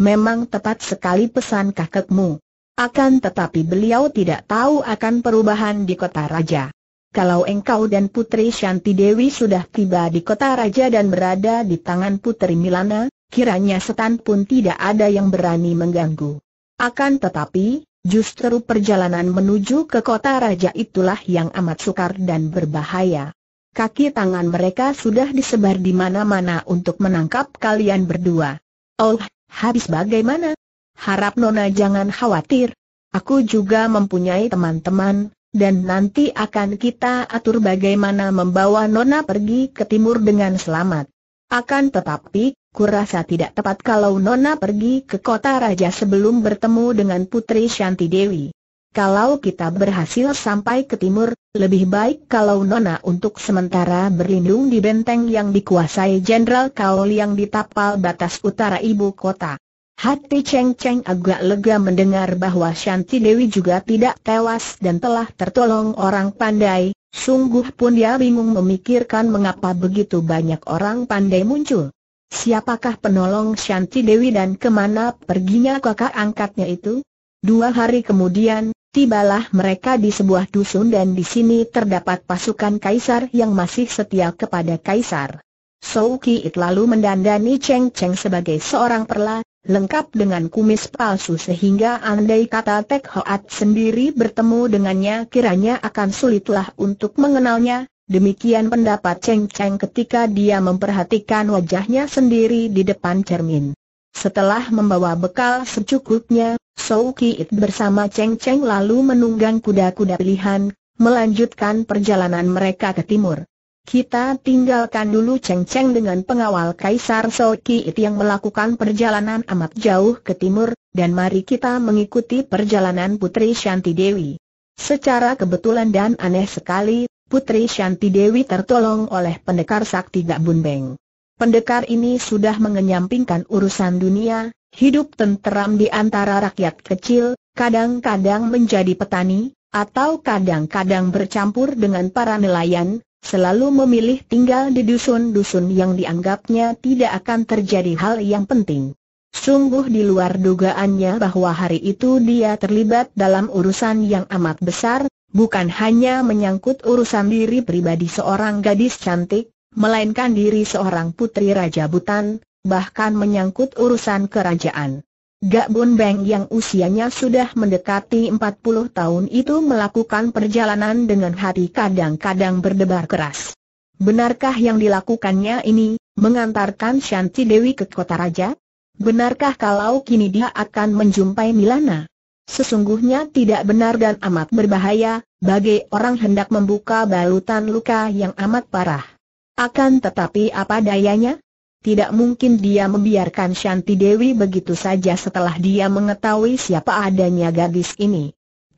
Memang tepat sekali pesan kakekmu. Akan tetapi beliau tidak tahu akan perubahan di kota raja. Kalau engkau dan Putri Shanti Dewi sudah tiba di kota raja dan berada di tangan Putri Milana, kiranya setan pun tidak ada yang berani mengganggu. Akan tetapi, Justru perjalanan menuju ke kota raja itulah yang amat sukar dan berbahaya. Kaki tangan mereka sudah disebar di mana-mana untuk menangkap kalian berdua. Oh, habis bagaimana? Harap Nona jangan khawatir. Aku juga mempunyai teman-teman, dan nanti akan kita atur bagaimana membawa Nona pergi ke timur dengan selamat. Akan tetapi, Kurasa tidak tepat kalau Nona pergi ke kota raja sebelum bertemu dengan Putri Shanti Dewi. Kalau kita berhasil sampai ke timur, lebih baik kalau Nona untuk sementara berlindung di benteng yang dikuasai Jenderal Kaol yang ditapal batas utara ibu kota. Hati Cheng Cheng agak lega mendengar bahwa Shanti Dewi juga tidak tewas dan telah tertolong orang pandai, sungguh pun dia bingung memikirkan mengapa begitu banyak orang pandai muncul. Siapakah penolong Shanti Dewi dan kemana perginya kakak angkatnya itu? Dua hari kemudian, tibalah mereka di sebuah dusun dan di sini terdapat pasukan kaisar yang masih setia kepada kaisar. Souki It lalu mendandani Cheng Cheng sebagai seorang perla, lengkap dengan kumis palsu sehingga andai kata Tek Hoat sendiri bertemu dengannya kiranya akan sulitlah untuk mengenalnya, Demikian pendapat Cheng Cheng ketika dia memperhatikan wajahnya sendiri di depan cermin. Setelah membawa bekal secukupnya, Sou Kiit bersama Cheng Cheng lalu menunggang kuda-kuda pilihan, melanjutkan perjalanan mereka ke timur. Kita tinggalkan dulu Cheng Cheng dengan pengawal Kaisar Sou Kiit yang melakukan perjalanan amat jauh ke timur, dan mari kita mengikuti perjalanan Putri Shanti Dewi. Secara kebetulan dan aneh sekali, Putri Shanti Dewi tertolong oleh pendekar sakti Gak Beng. Pendekar ini sudah mengenyampingkan urusan dunia, hidup tenteram di antara rakyat kecil, kadang-kadang menjadi petani, atau kadang-kadang bercampur dengan para nelayan, selalu memilih tinggal di dusun-dusun yang dianggapnya tidak akan terjadi hal yang penting. Sungguh di luar dugaannya bahwa hari itu dia terlibat dalam urusan yang amat besar, bukan hanya menyangkut urusan diri pribadi seorang gadis cantik, melainkan diri seorang putri Raja Butan, bahkan menyangkut urusan kerajaan. Gak Bun Beng yang usianya sudah mendekati 40 tahun itu melakukan perjalanan dengan hati kadang-kadang berdebar keras. Benarkah yang dilakukannya ini, mengantarkan Shanti Dewi ke kota raja? Benarkah kalau kini dia akan menjumpai Milana? sesungguhnya tidak benar dan amat berbahaya, bagi orang hendak membuka balutan luka yang amat parah. Akan tetapi apa dayanya? Tidak mungkin dia membiarkan Shanti Dewi begitu saja setelah dia mengetahui siapa adanya gadis ini.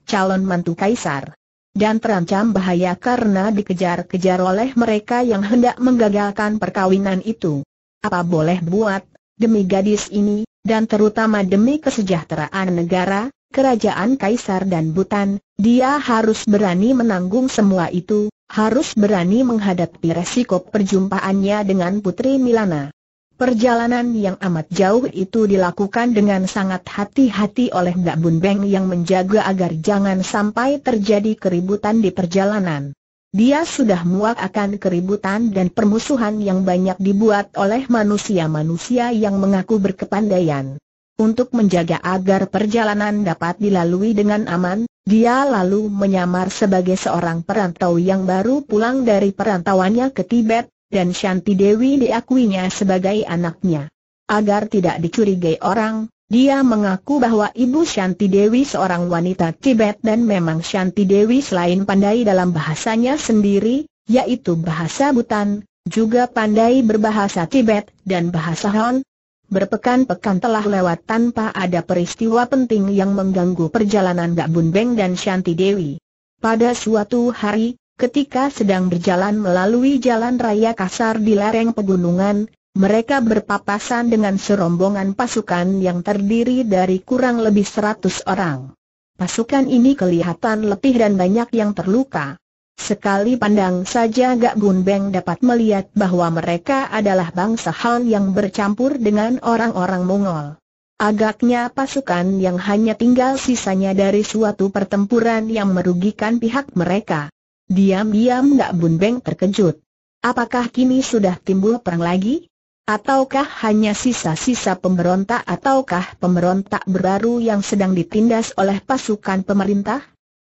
Calon mantu kaisar. Dan terancam bahaya karena dikejar-kejar oleh mereka yang hendak menggagalkan perkawinan itu. Apa boleh buat, demi gadis ini, dan terutama demi kesejahteraan negara, kerajaan kaisar dan butan, dia harus berani menanggung semua itu, harus berani menghadapi resiko perjumpaannya dengan Putri Milana. Perjalanan yang amat jauh itu dilakukan dengan sangat hati-hati oleh Mbak Bun Beng yang menjaga agar jangan sampai terjadi keributan di perjalanan. Dia sudah muak akan keributan dan permusuhan yang banyak dibuat oleh manusia-manusia yang mengaku berkepandaian. Untuk menjaga agar perjalanan dapat dilalui dengan aman, dia lalu menyamar sebagai seorang perantau yang baru pulang dari perantauannya ke Tibet, dan Shanti Dewi diakuinya sebagai anaknya. Agar tidak dicurigai orang, dia mengaku bahwa ibu Shanti Dewi seorang wanita Tibet dan memang Shanti Dewi selain pandai dalam bahasanya sendiri, yaitu bahasa Butan, juga pandai berbahasa Tibet dan bahasa Hon. Berpekan-pekan telah lewat tanpa ada peristiwa penting yang mengganggu perjalanan Gak Bun Beng dan Shanti Dewi. Pada suatu hari, ketika sedang berjalan melalui jalan raya kasar di lereng pegunungan, mereka berpapasan dengan serombongan pasukan yang terdiri dari kurang lebih seratus orang. Pasukan ini kelihatan lebih dan banyak yang terluka. Sekali pandang saja Gak Gun Beng dapat melihat bahwa mereka adalah bangsa Han yang bercampur dengan orang-orang Mongol. Agaknya pasukan yang hanya tinggal sisanya dari suatu pertempuran yang merugikan pihak mereka. Diam-diam Gak Bun Beng terkejut. Apakah kini sudah timbul perang lagi? Ataukah hanya sisa-sisa pemberontak ataukah pemberontak baru yang sedang ditindas oleh pasukan pemerintah?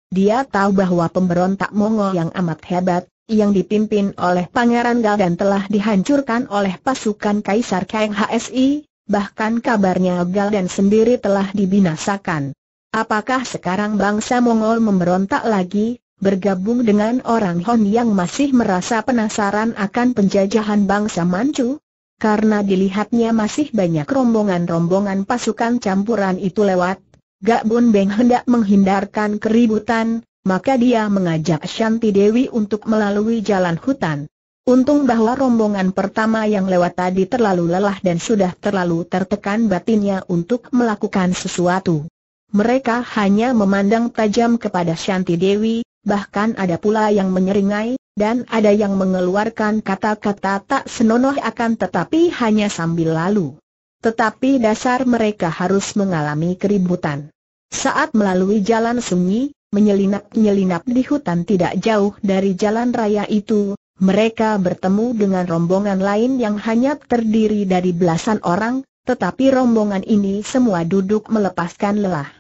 Dia tahu bahwa pemberontak Mongol yang amat hebat, yang dipimpin oleh Pangeran Gal dan telah dihancurkan oleh pasukan Kaisar Kang HSI, bahkan kabarnya Gal dan sendiri telah dibinasakan. Apakah sekarang bangsa Mongol memberontak lagi, bergabung dengan orang Hon yang masih merasa penasaran akan penjajahan bangsa Manchu? Karena dilihatnya masih banyak rombongan-rombongan pasukan campuran itu lewat, Gak Bun Beng hendak menghindarkan keributan, maka dia mengajak Shanti Dewi untuk melalui jalan hutan. Untung bahwa rombongan pertama yang lewat tadi terlalu lelah dan sudah terlalu tertekan batinnya untuk melakukan sesuatu. Mereka hanya memandang tajam kepada Shanti Dewi, bahkan ada pula yang menyeringai, dan ada yang mengeluarkan kata-kata tak senonoh akan tetapi hanya sambil lalu. Tetapi dasar mereka harus mengalami keributan. Saat melalui jalan sunyi, menyelinap-nyelinap di hutan tidak jauh dari jalan raya itu, mereka bertemu dengan rombongan lain yang hanya terdiri dari belasan orang, tetapi rombongan ini semua duduk melepaskan lelah.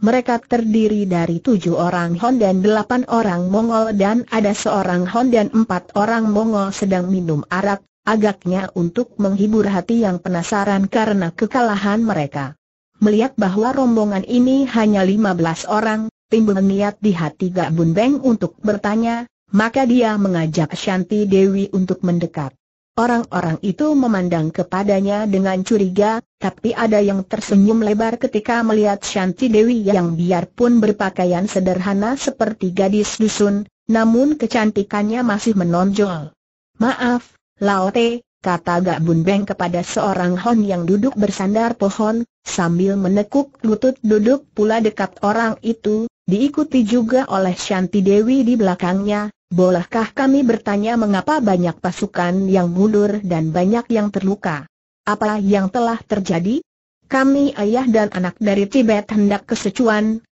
Mereka terdiri dari tujuh orang Hon dan delapan orang Mongol dan ada seorang Hon dan empat orang Mongol sedang minum arak, agaknya untuk menghibur hati yang penasaran karena kekalahan mereka. Melihat bahwa rombongan ini hanya 15 orang, timbul niat di hati Gak Bun Beng untuk bertanya, maka dia mengajak Shanti Dewi untuk mendekat. Orang-orang itu memandang kepadanya dengan curiga, tapi ada yang tersenyum lebar ketika melihat Shanti Dewi yang biarpun berpakaian sederhana seperti gadis dusun, namun kecantikannya masih menonjol. Maaf, Laote, kata Gak beng kepada seorang Hon yang duduk bersandar pohon, sambil menekuk lutut duduk pula dekat orang itu, diikuti juga oleh Shanti Dewi di belakangnya, bolehkah kami bertanya mengapa banyak pasukan yang mundur dan banyak yang terluka? Apa yang telah terjadi? Kami ayah dan anak dari Tibet hendak ke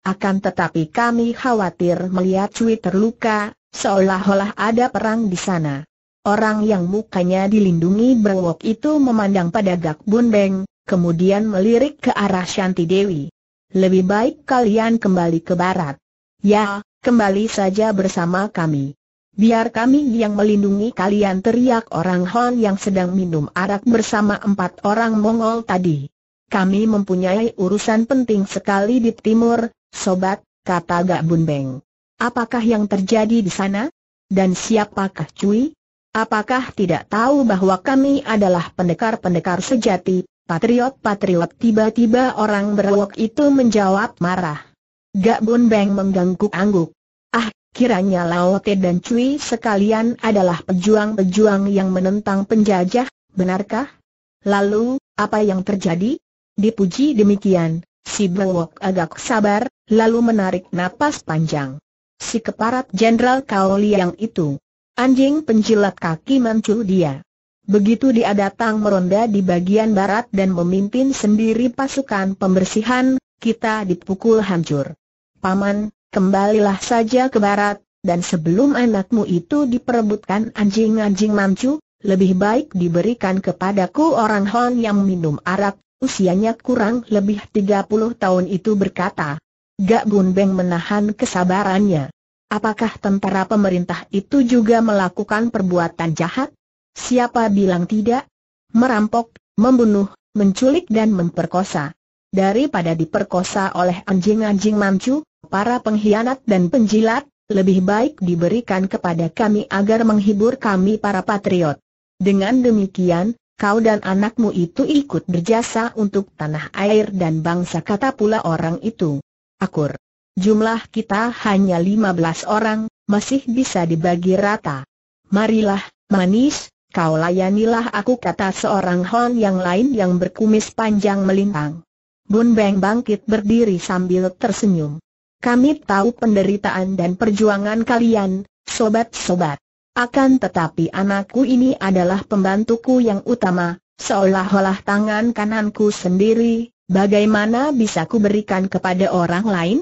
akan tetapi kami khawatir melihat Cui terluka, seolah-olah ada perang di sana. Orang yang mukanya dilindungi berwok itu memandang pada Gak Bun Beng, kemudian melirik ke arah Shanti Dewi. Lebih baik kalian kembali ke barat. Ya, kembali saja bersama kami. Biar kami yang melindungi kalian teriak orang Hon yang sedang minum arak bersama empat orang Mongol tadi. Kami mempunyai urusan penting sekali di timur, sobat, kata Gak Bun Beng. Apakah yang terjadi di sana? Dan siapakah Cui? Apakah tidak tahu bahwa kami adalah pendekar-pendekar sejati, patriot-patriot tiba-tiba orang berwok itu menjawab marah. Gak Bun Beng mengganggu-angguk. Ah, kiranya te dan Cui sekalian adalah pejuang-pejuang yang menentang penjajah, benarkah? Lalu, apa yang terjadi? Dipuji demikian, si berwok agak sabar, lalu menarik napas panjang. Si keparat Jenderal Kaoli yang itu Anjing penjilat kaki mancul dia. Begitu dia datang meronda di bagian barat dan memimpin sendiri pasukan pembersihan, kita dipukul hancur. Paman, kembalilah saja ke barat, dan sebelum anakmu itu diperebutkan anjing-anjing mancu, lebih baik diberikan kepadaku orang Hon yang minum arak, usianya kurang lebih 30 tahun itu berkata. Gak Bun Beng menahan kesabarannya. Apakah tentara pemerintah itu juga melakukan perbuatan jahat? Siapa bilang tidak? Merampok, membunuh, menculik dan memperkosa. Daripada diperkosa oleh anjing-anjing mancu, para pengkhianat dan penjilat, lebih baik diberikan kepada kami agar menghibur kami para patriot. Dengan demikian, kau dan anakmu itu ikut berjasa untuk tanah air dan bangsa kata pula orang itu. Akur. Jumlah kita hanya 15 orang, masih bisa dibagi rata. Marilah, manis, kau layanilah aku kata seorang Hon yang lain yang berkumis panjang melintang. Bun Beng bangkit berdiri sambil tersenyum. Kami tahu penderitaan dan perjuangan kalian, sobat-sobat. Akan tetapi anakku ini adalah pembantuku yang utama, seolah-olah tangan kananku sendiri, bagaimana bisa kuberikan kepada orang lain?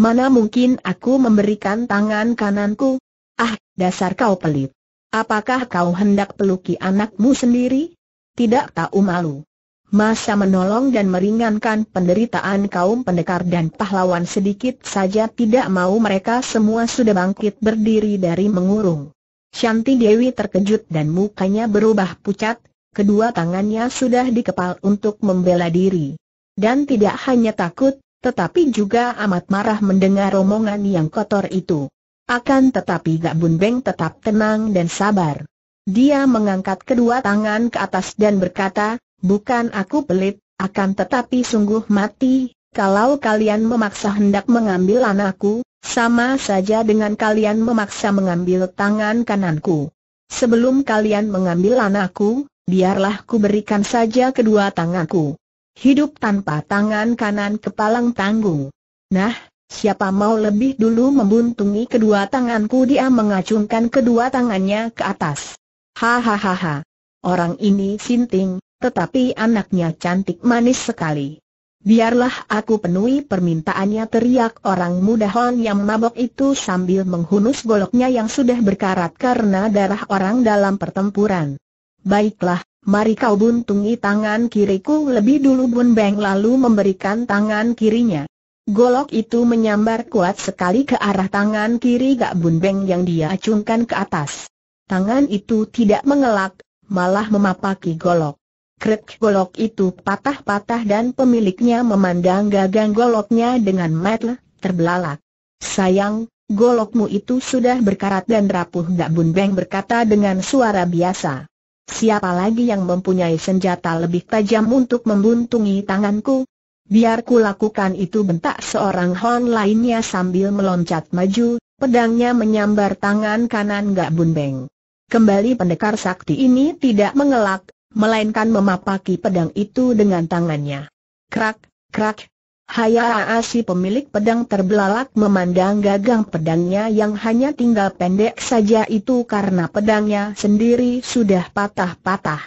Mana mungkin aku memberikan tangan kananku? Ah, dasar kau pelit. Apakah kau hendak peluki anakmu sendiri? Tidak tahu malu. Masa menolong dan meringankan penderitaan kaum pendekar dan pahlawan sedikit saja tidak mau mereka semua sudah bangkit berdiri dari mengurung. Shanti Dewi terkejut dan mukanya berubah pucat, kedua tangannya sudah dikepal untuk membela diri. Dan tidak hanya takut, tetapi juga amat marah mendengar omongan yang kotor itu. Akan tetapi Gak Bun Beng tetap tenang dan sabar. Dia mengangkat kedua tangan ke atas dan berkata, bukan aku pelit, akan tetapi sungguh mati, kalau kalian memaksa hendak mengambil anakku, sama saja dengan kalian memaksa mengambil tangan kananku. Sebelum kalian mengambil anakku, biarlah ku berikan saja kedua tanganku. Hidup tanpa tangan kanan kepalang tanggung. Nah, siapa mau lebih dulu membuntungi kedua tanganku dia mengacungkan kedua tangannya ke atas. Hahaha. Orang ini sinting, tetapi anaknya cantik manis sekali. Biarlah aku penuhi permintaannya teriak orang muda Hon yang mabok itu sambil menghunus goloknya yang sudah berkarat karena darah orang dalam pertempuran. Baiklah, Mari kau buntungi tangan kiriku lebih dulu Bun Beng lalu memberikan tangan kirinya. Golok itu menyambar kuat sekali ke arah tangan kiri Gak Bun Beng yang dia acungkan ke atas. Tangan itu tidak mengelak, malah memapaki golok. Krek golok itu patah-patah dan pemiliknya memandang gagang goloknya dengan metel, terbelalak. Sayang, golokmu itu sudah berkarat dan rapuh Gak Bun Beng berkata dengan suara biasa. Siapa lagi yang mempunyai senjata lebih tajam untuk membuntungi tanganku? Biar ku lakukan itu bentak seorang Hon lainnya sambil meloncat maju, pedangnya menyambar tangan kanan Gak Bunbeng. Kembali pendekar sakti ini tidak mengelak, melainkan memapaki pedang itu dengan tangannya. Krak, krak, Hayaa si pemilik pedang terbelalak memandang gagang pedangnya yang hanya tinggal pendek saja itu karena pedangnya sendiri sudah patah-patah.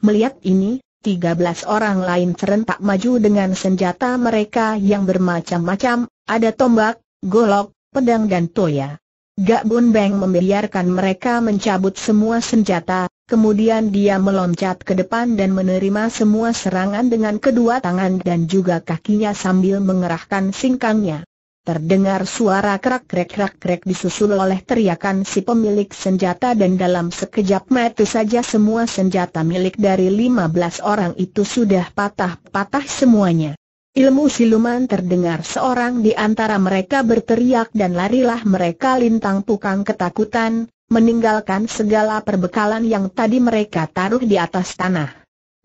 Melihat ini, 13 orang lain serentak maju dengan senjata mereka yang bermacam-macam, ada tombak, golok, pedang dan toya. Gak Bun Beng membiarkan mereka mencabut semua senjata, Kemudian dia meloncat ke depan dan menerima semua serangan dengan kedua tangan dan juga kakinya sambil mengerahkan singkangnya. Terdengar suara krek-krek-krek-krek disusul oleh teriakan si pemilik senjata dan dalam sekejap mata saja semua senjata milik dari 15 orang itu sudah patah-patah semuanya. Ilmu siluman terdengar seorang di antara mereka berteriak dan larilah mereka lintang tukang ketakutan, meninggalkan segala perbekalan yang tadi mereka taruh di atas tanah.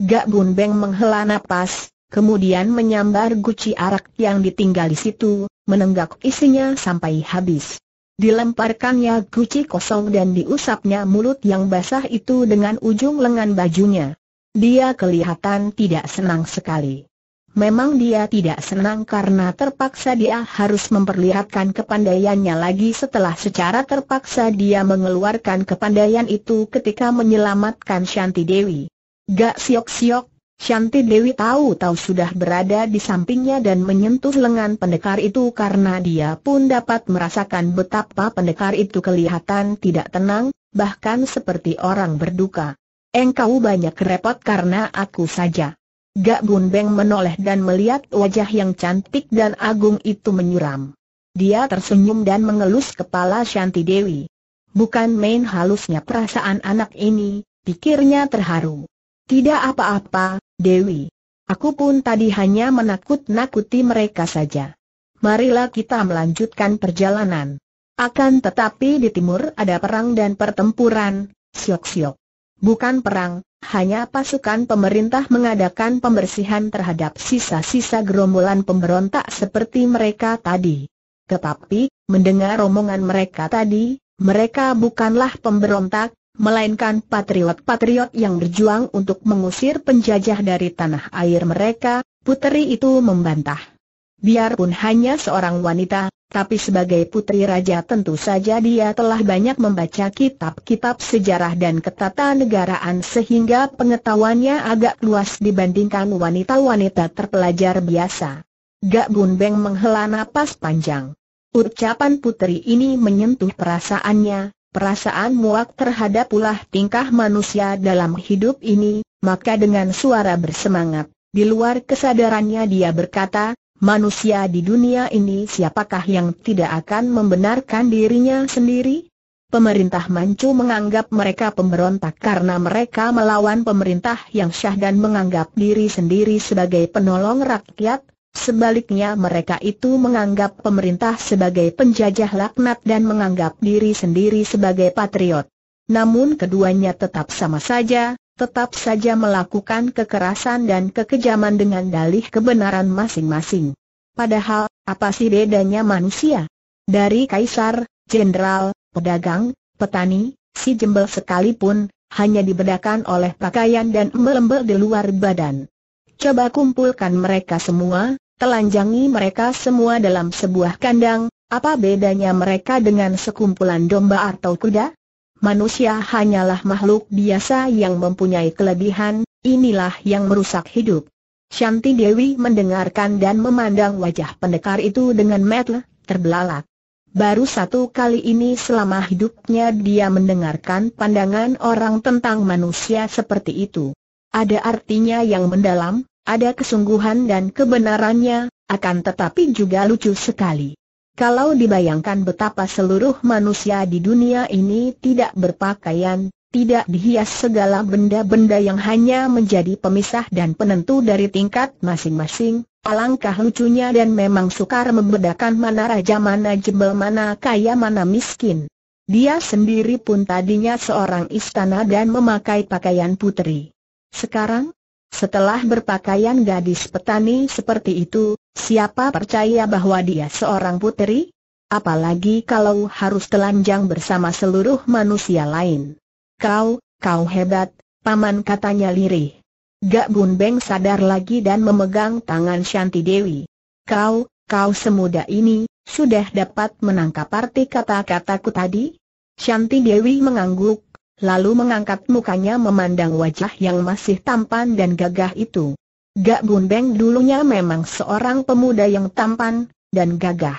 Gak Bun Beng menghela napas, kemudian menyambar guci arak yang ditinggal di situ, menenggak isinya sampai habis. Dilemparkannya guci kosong dan diusapnya mulut yang basah itu dengan ujung lengan bajunya. Dia kelihatan tidak senang sekali. Memang dia tidak senang karena terpaksa dia harus memperlihatkan kepandaiannya lagi setelah secara terpaksa dia mengeluarkan kepandaian itu ketika menyelamatkan Shanti Dewi. Gak siok-siok, Shanti Dewi tahu-tahu sudah berada di sampingnya dan menyentuh lengan pendekar itu karena dia pun dapat merasakan betapa pendekar itu kelihatan tidak tenang, bahkan seperti orang berduka. Engkau banyak repot karena aku saja. Gak Gun Beng menoleh dan melihat wajah yang cantik dan agung itu menyuram. Dia tersenyum dan mengelus kepala Shanti Dewi. Bukan main halusnya perasaan anak ini, pikirnya terharu. Tidak apa-apa, Dewi. Aku pun tadi hanya menakut-nakuti mereka saja. Marilah kita melanjutkan perjalanan. Akan tetapi di timur ada perang dan pertempuran, siok-siok. Bukan perang, hanya pasukan pemerintah mengadakan pembersihan terhadap sisa-sisa gerombolan pemberontak seperti mereka tadi. Tetapi, mendengar omongan mereka tadi, mereka bukanlah pemberontak, melainkan patriot-patriot yang berjuang untuk mengusir penjajah dari tanah air mereka, puteri itu membantah. Biarpun hanya seorang wanita, tapi sebagai putri raja tentu saja dia telah banyak membaca kitab-kitab sejarah dan negaraan sehingga pengetahuannya agak luas dibandingkan wanita-wanita terpelajar biasa. Gak Bun Beng menghela napas panjang. Ucapan putri ini menyentuh perasaannya, perasaan muak terhadap ulah tingkah manusia dalam hidup ini, maka dengan suara bersemangat, di luar kesadarannya dia berkata, Manusia di dunia ini siapakah yang tidak akan membenarkan dirinya sendiri? Pemerintah Manchu menganggap mereka pemberontak karena mereka melawan pemerintah yang syah dan menganggap diri sendiri sebagai penolong rakyat, sebaliknya mereka itu menganggap pemerintah sebagai penjajah laknat dan menganggap diri sendiri sebagai patriot. Namun keduanya tetap sama saja, tetap saja melakukan kekerasan dan kekejaman dengan dalih kebenaran masing-masing. Padahal, apa sih bedanya manusia? Dari kaisar, jenderal, pedagang, petani, si jembel sekalipun, hanya dibedakan oleh pakaian dan embel-embel di luar badan. Coba kumpulkan mereka semua, telanjangi mereka semua dalam sebuah kandang, apa bedanya mereka dengan sekumpulan domba atau kuda? manusia hanyalah makhluk biasa yang mempunyai kelebihan, inilah yang merusak hidup. Shanti Dewi mendengarkan dan memandang wajah pendekar itu dengan metel, terbelalak. Baru satu kali ini selama hidupnya dia mendengarkan pandangan orang tentang manusia seperti itu. Ada artinya yang mendalam, ada kesungguhan dan kebenarannya, akan tetapi juga lucu sekali. Kalau dibayangkan betapa seluruh manusia di dunia ini tidak berpakaian, tidak dihias segala benda-benda yang hanya menjadi pemisah dan penentu dari tingkat masing-masing, alangkah lucunya dan memang sukar membedakan mana raja mana jebel mana kaya mana miskin. Dia sendiri pun tadinya seorang istana dan memakai pakaian putri. Sekarang, setelah berpakaian gadis petani seperti itu, siapa percaya bahwa dia seorang putri? Apalagi kalau harus telanjang bersama seluruh manusia lain. Kau, kau hebat, paman katanya lirih. Gak Beng sadar lagi dan memegang tangan Shanti Dewi. Kau, kau semuda ini, sudah dapat menangkap arti kata-kataku tadi? Shanti Dewi mengangguk, Lalu mengangkat mukanya memandang wajah yang masih tampan dan gagah itu. Gak Bunbeng dulunya memang seorang pemuda yang tampan dan gagah.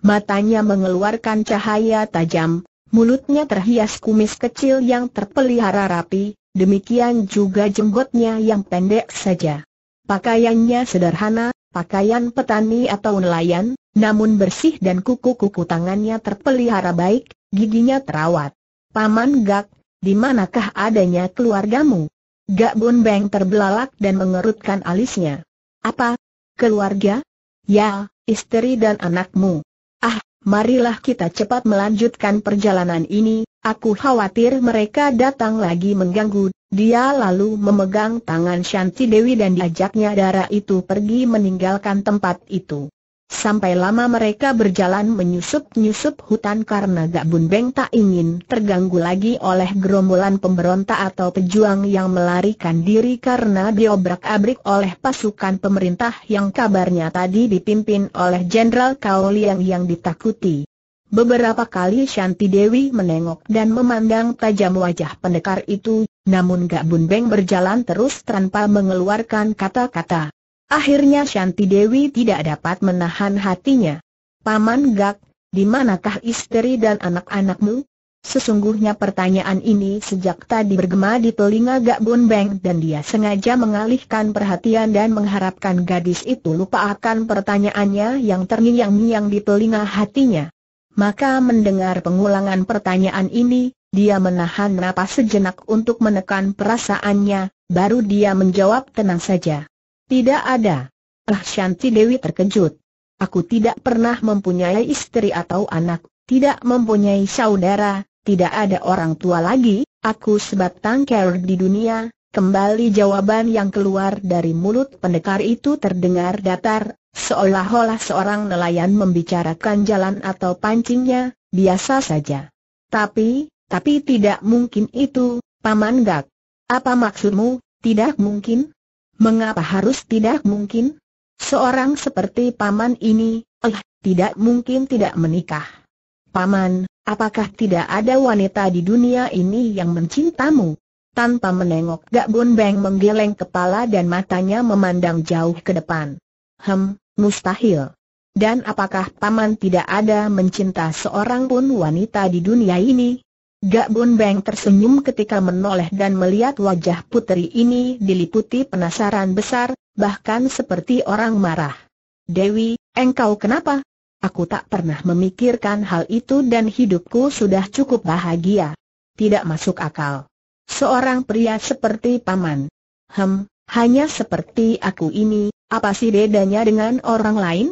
Matanya mengeluarkan cahaya tajam, mulutnya terhias kumis kecil yang terpelihara rapi, demikian juga jenggotnya yang pendek saja. Pakaiannya sederhana, pakaian petani atau nelayan, namun bersih dan kuku-kuku tangannya terpelihara baik, giginya terawat. Paman Gak, di manakah adanya keluargamu? Gak Bun Beng terbelalak dan mengerutkan alisnya. Apa? Keluarga? Ya, istri dan anakmu. Ah, marilah kita cepat melanjutkan perjalanan ini, aku khawatir mereka datang lagi mengganggu. Dia lalu memegang tangan Shanti Dewi dan diajaknya darah itu pergi meninggalkan tempat itu. Sampai lama mereka berjalan menyusup-nyusup hutan karena Gak Bun Beng tak ingin terganggu lagi oleh gerombolan pemberontak atau pejuang yang melarikan diri karena diobrak-abrik oleh pasukan pemerintah yang kabarnya tadi dipimpin oleh Jenderal Kao Liang yang ditakuti. Beberapa kali Shanti Dewi menengok dan memandang tajam wajah pendekar itu, namun Gak Bun Beng berjalan terus tanpa mengeluarkan kata-kata. Akhirnya Shanti Dewi tidak dapat menahan hatinya. Paman Gak, di manakah istri dan anak-anakmu? Sesungguhnya pertanyaan ini sejak tadi bergema di telinga Gak Bonbeng dan dia sengaja mengalihkan perhatian dan mengharapkan gadis itu lupa akan pertanyaannya yang terngiang-ngiang di telinga hatinya. Maka mendengar pengulangan pertanyaan ini, dia menahan napas sejenak untuk menekan perasaannya, baru dia menjawab tenang saja. Tidak ada. Ah Shanti Dewi terkejut. Aku tidak pernah mempunyai istri atau anak, tidak mempunyai saudara, tidak ada orang tua lagi, aku sebatang kera di dunia. Kembali jawaban yang keluar dari mulut pendekar itu terdengar datar, seolah-olah seorang nelayan membicarakan jalan atau pancingnya, biasa saja. Tapi, tapi tidak mungkin itu, Paman Gak. Apa maksudmu, tidak mungkin? Mengapa harus tidak mungkin? Seorang seperti paman ini, eh, tidak mungkin tidak menikah. Paman, apakah tidak ada wanita di dunia ini yang mencintamu? Tanpa menengok Gak Bun Beng menggeleng kepala dan matanya memandang jauh ke depan. Hem, mustahil. Dan apakah paman tidak ada mencinta seorang pun wanita di dunia ini? Gak Bun Beng tersenyum ketika menoleh dan melihat wajah putri ini diliputi penasaran besar, bahkan seperti orang marah. Dewi, engkau kenapa? Aku tak pernah memikirkan hal itu dan hidupku sudah cukup bahagia. Tidak masuk akal. Seorang pria seperti paman. Hem, hanya seperti aku ini, apa sih bedanya dengan orang lain?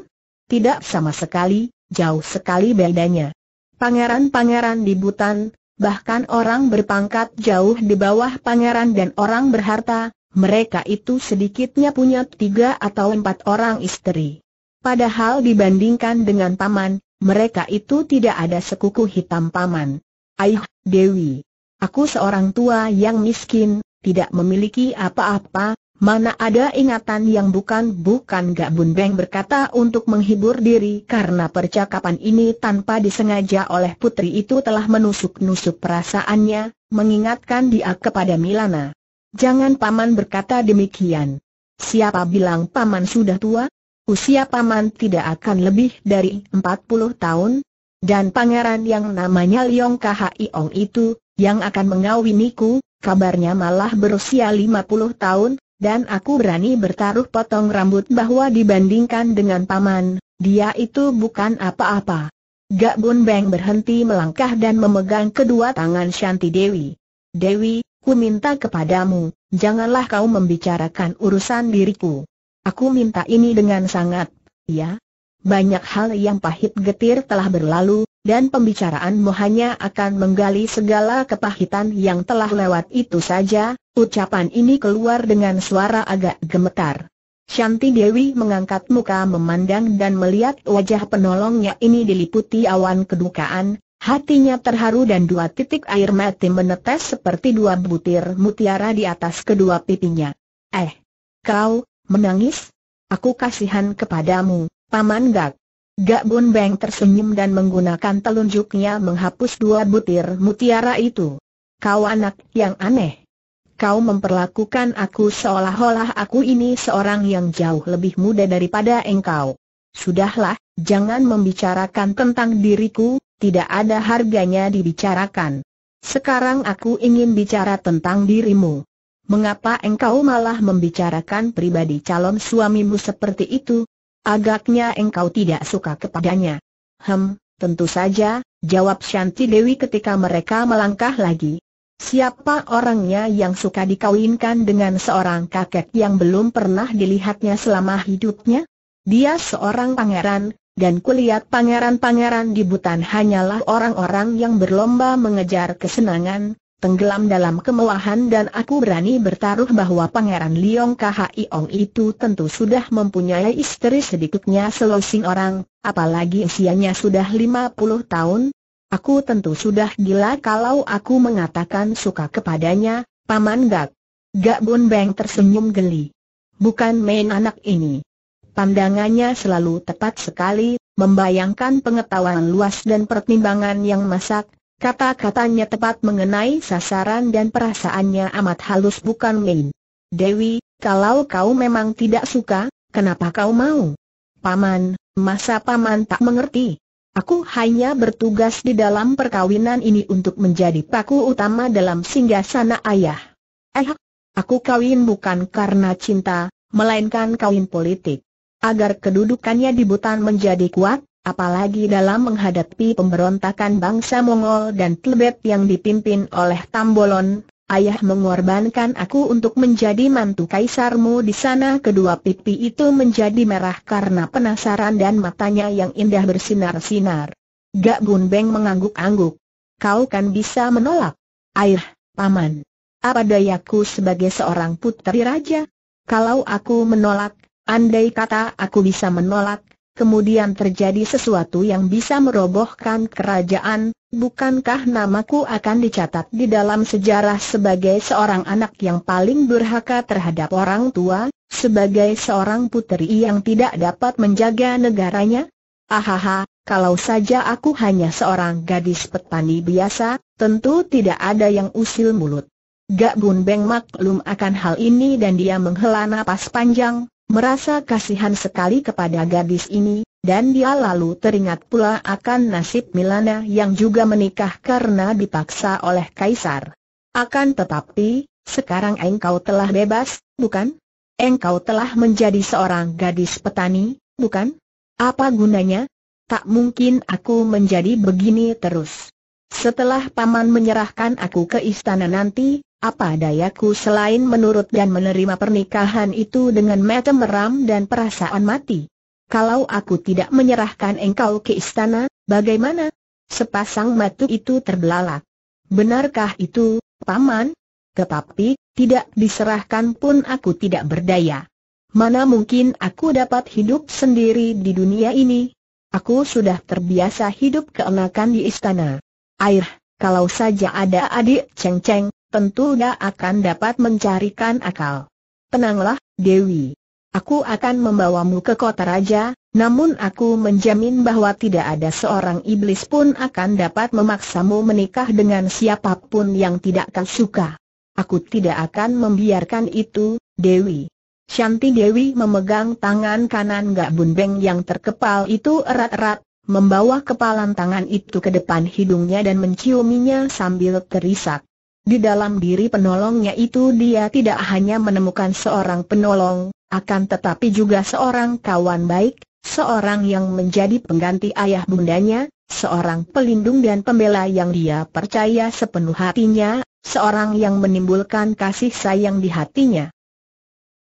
Tidak sama sekali, jauh sekali bedanya. Pangeran-pangeran di Butan, bahkan orang berpangkat jauh di bawah pangeran dan orang berharta, mereka itu sedikitnya punya tiga atau empat orang istri. Padahal dibandingkan dengan paman, mereka itu tidak ada sekuku hitam paman. Ayuh, Dewi. Aku seorang tua yang miskin, tidak memiliki apa-apa, Mana ada ingatan yang bukan-bukan Gak Bun Beng berkata untuk menghibur diri karena percakapan ini tanpa disengaja oleh putri itu telah menusuk-nusuk perasaannya, mengingatkan dia kepada Milana. Jangan paman berkata demikian. Siapa bilang paman sudah tua? Usia paman tidak akan lebih dari empat puluh tahun. Dan pangeran yang namanya Liong Ong itu, yang akan mengawiniku, kabarnya malah berusia lima puluh tahun, dan aku berani bertaruh potong rambut bahwa dibandingkan dengan paman, dia itu bukan apa-apa. Gak Bun Beng berhenti melangkah dan memegang kedua tangan Shanti Dewi. Dewi, ku minta kepadamu, janganlah kau membicarakan urusan diriku. Aku minta ini dengan sangat, ya. Banyak hal yang pahit getir telah berlalu, dan pembicaraanmu hanya akan menggali segala kepahitan yang telah lewat itu saja, ucapan ini keluar dengan suara agak gemetar. Shanti Dewi mengangkat muka memandang dan melihat wajah penolongnya ini diliputi awan kedukaan, hatinya terharu dan dua titik air mati menetes seperti dua butir mutiara di atas kedua pipinya. Eh, kau, menangis? Aku kasihan kepadamu, Paman Gak. Gak Bun Beng tersenyum dan menggunakan telunjuknya menghapus dua butir mutiara itu. Kau anak yang aneh. Kau memperlakukan aku seolah-olah aku ini seorang yang jauh lebih muda daripada engkau. Sudahlah, jangan membicarakan tentang diriku, tidak ada harganya dibicarakan. Sekarang aku ingin bicara tentang dirimu. Mengapa engkau malah membicarakan pribadi calon suamimu seperti itu? Agaknya engkau tidak suka kepadanya. Hem, tentu saja, jawab Shanti Dewi ketika mereka melangkah lagi. Siapa orangnya yang suka dikawinkan dengan seorang kakek yang belum pernah dilihatnya selama hidupnya? Dia seorang pangeran, dan kulihat pangeran-pangeran di Butan hanyalah orang-orang yang berlomba mengejar kesenangan, tenggelam dalam kemewahan dan aku berani bertaruh bahwa Pangeran Liong Khai Ong itu tentu sudah mempunyai istri sedikitnya selosing orang, apalagi usianya sudah 50 tahun. Aku tentu sudah gila kalau aku mengatakan suka kepadanya, Paman Gak. Gak Bun Beng tersenyum geli. Bukan main anak ini. Pandangannya selalu tepat sekali, membayangkan pengetahuan luas dan pertimbangan yang masak, Kata-katanya tepat mengenai sasaran dan perasaannya amat halus bukan main. Dewi, kalau kau memang tidak suka, kenapa kau mau? Paman, masa paman tak mengerti? Aku hanya bertugas di dalam perkawinan ini untuk menjadi paku utama dalam singgah sana ayah. Eh, aku kawin bukan karena cinta, melainkan kawin politik. Agar kedudukannya di Butan menjadi kuat, Apalagi dalam menghadapi pemberontakan bangsa Mongol dan Tibet yang dipimpin oleh Tambolon, ayah mengorbankan aku untuk menjadi mantu kaisarmu di sana. Kedua pipi itu menjadi merah karena penasaran dan matanya yang indah bersinar-sinar. Gak Bun Beng mengangguk-angguk. Kau kan bisa menolak. Ayah, paman. Apa dayaku sebagai seorang putri raja? Kalau aku menolak, andai kata aku bisa menolak, kemudian terjadi sesuatu yang bisa merobohkan kerajaan, bukankah namaku akan dicatat di dalam sejarah sebagai seorang anak yang paling berhaka terhadap orang tua, sebagai seorang puteri yang tidak dapat menjaga negaranya? Ahaha, kalau saja aku hanya seorang gadis petani biasa, tentu tidak ada yang usil mulut. Gak Bun Beng maklum akan hal ini dan dia menghela napas panjang, merasa kasihan sekali kepada gadis ini, dan dia lalu teringat pula akan nasib Milana yang juga menikah karena dipaksa oleh Kaisar. Akan tetapi, sekarang engkau telah bebas, bukan? Engkau telah menjadi seorang gadis petani, bukan? Apa gunanya? Tak mungkin aku menjadi begini terus. Setelah paman menyerahkan aku ke istana nanti, apa dayaku selain menurut dan menerima pernikahan itu dengan mata meram dan perasaan mati? Kalau aku tidak menyerahkan engkau ke istana, bagaimana? Sepasang matu itu terbelalak. Benarkah itu, Paman? Tetapi, tidak diserahkan pun aku tidak berdaya. Mana mungkin aku dapat hidup sendiri di dunia ini? Aku sudah terbiasa hidup keenakan di istana. Air, kalau saja ada adik ceng-ceng, tentu dia akan dapat mencarikan akal. Tenanglah, Dewi. Aku akan membawamu ke kota raja, namun aku menjamin bahwa tidak ada seorang iblis pun akan dapat memaksamu menikah dengan siapapun yang tidak kau suka. Aku tidak akan membiarkan itu, Dewi. Shanti Dewi memegang tangan kanan Gak Bunbeng yang terkepal itu erat-erat, membawa kepalan tangan itu ke depan hidungnya dan menciuminya sambil terisak. Di dalam diri penolongnya itu dia tidak hanya menemukan seorang penolong, akan tetapi juga seorang kawan baik, seorang yang menjadi pengganti ayah bundanya, seorang pelindung dan pembela yang dia percaya sepenuh hatinya, seorang yang menimbulkan kasih sayang di hatinya.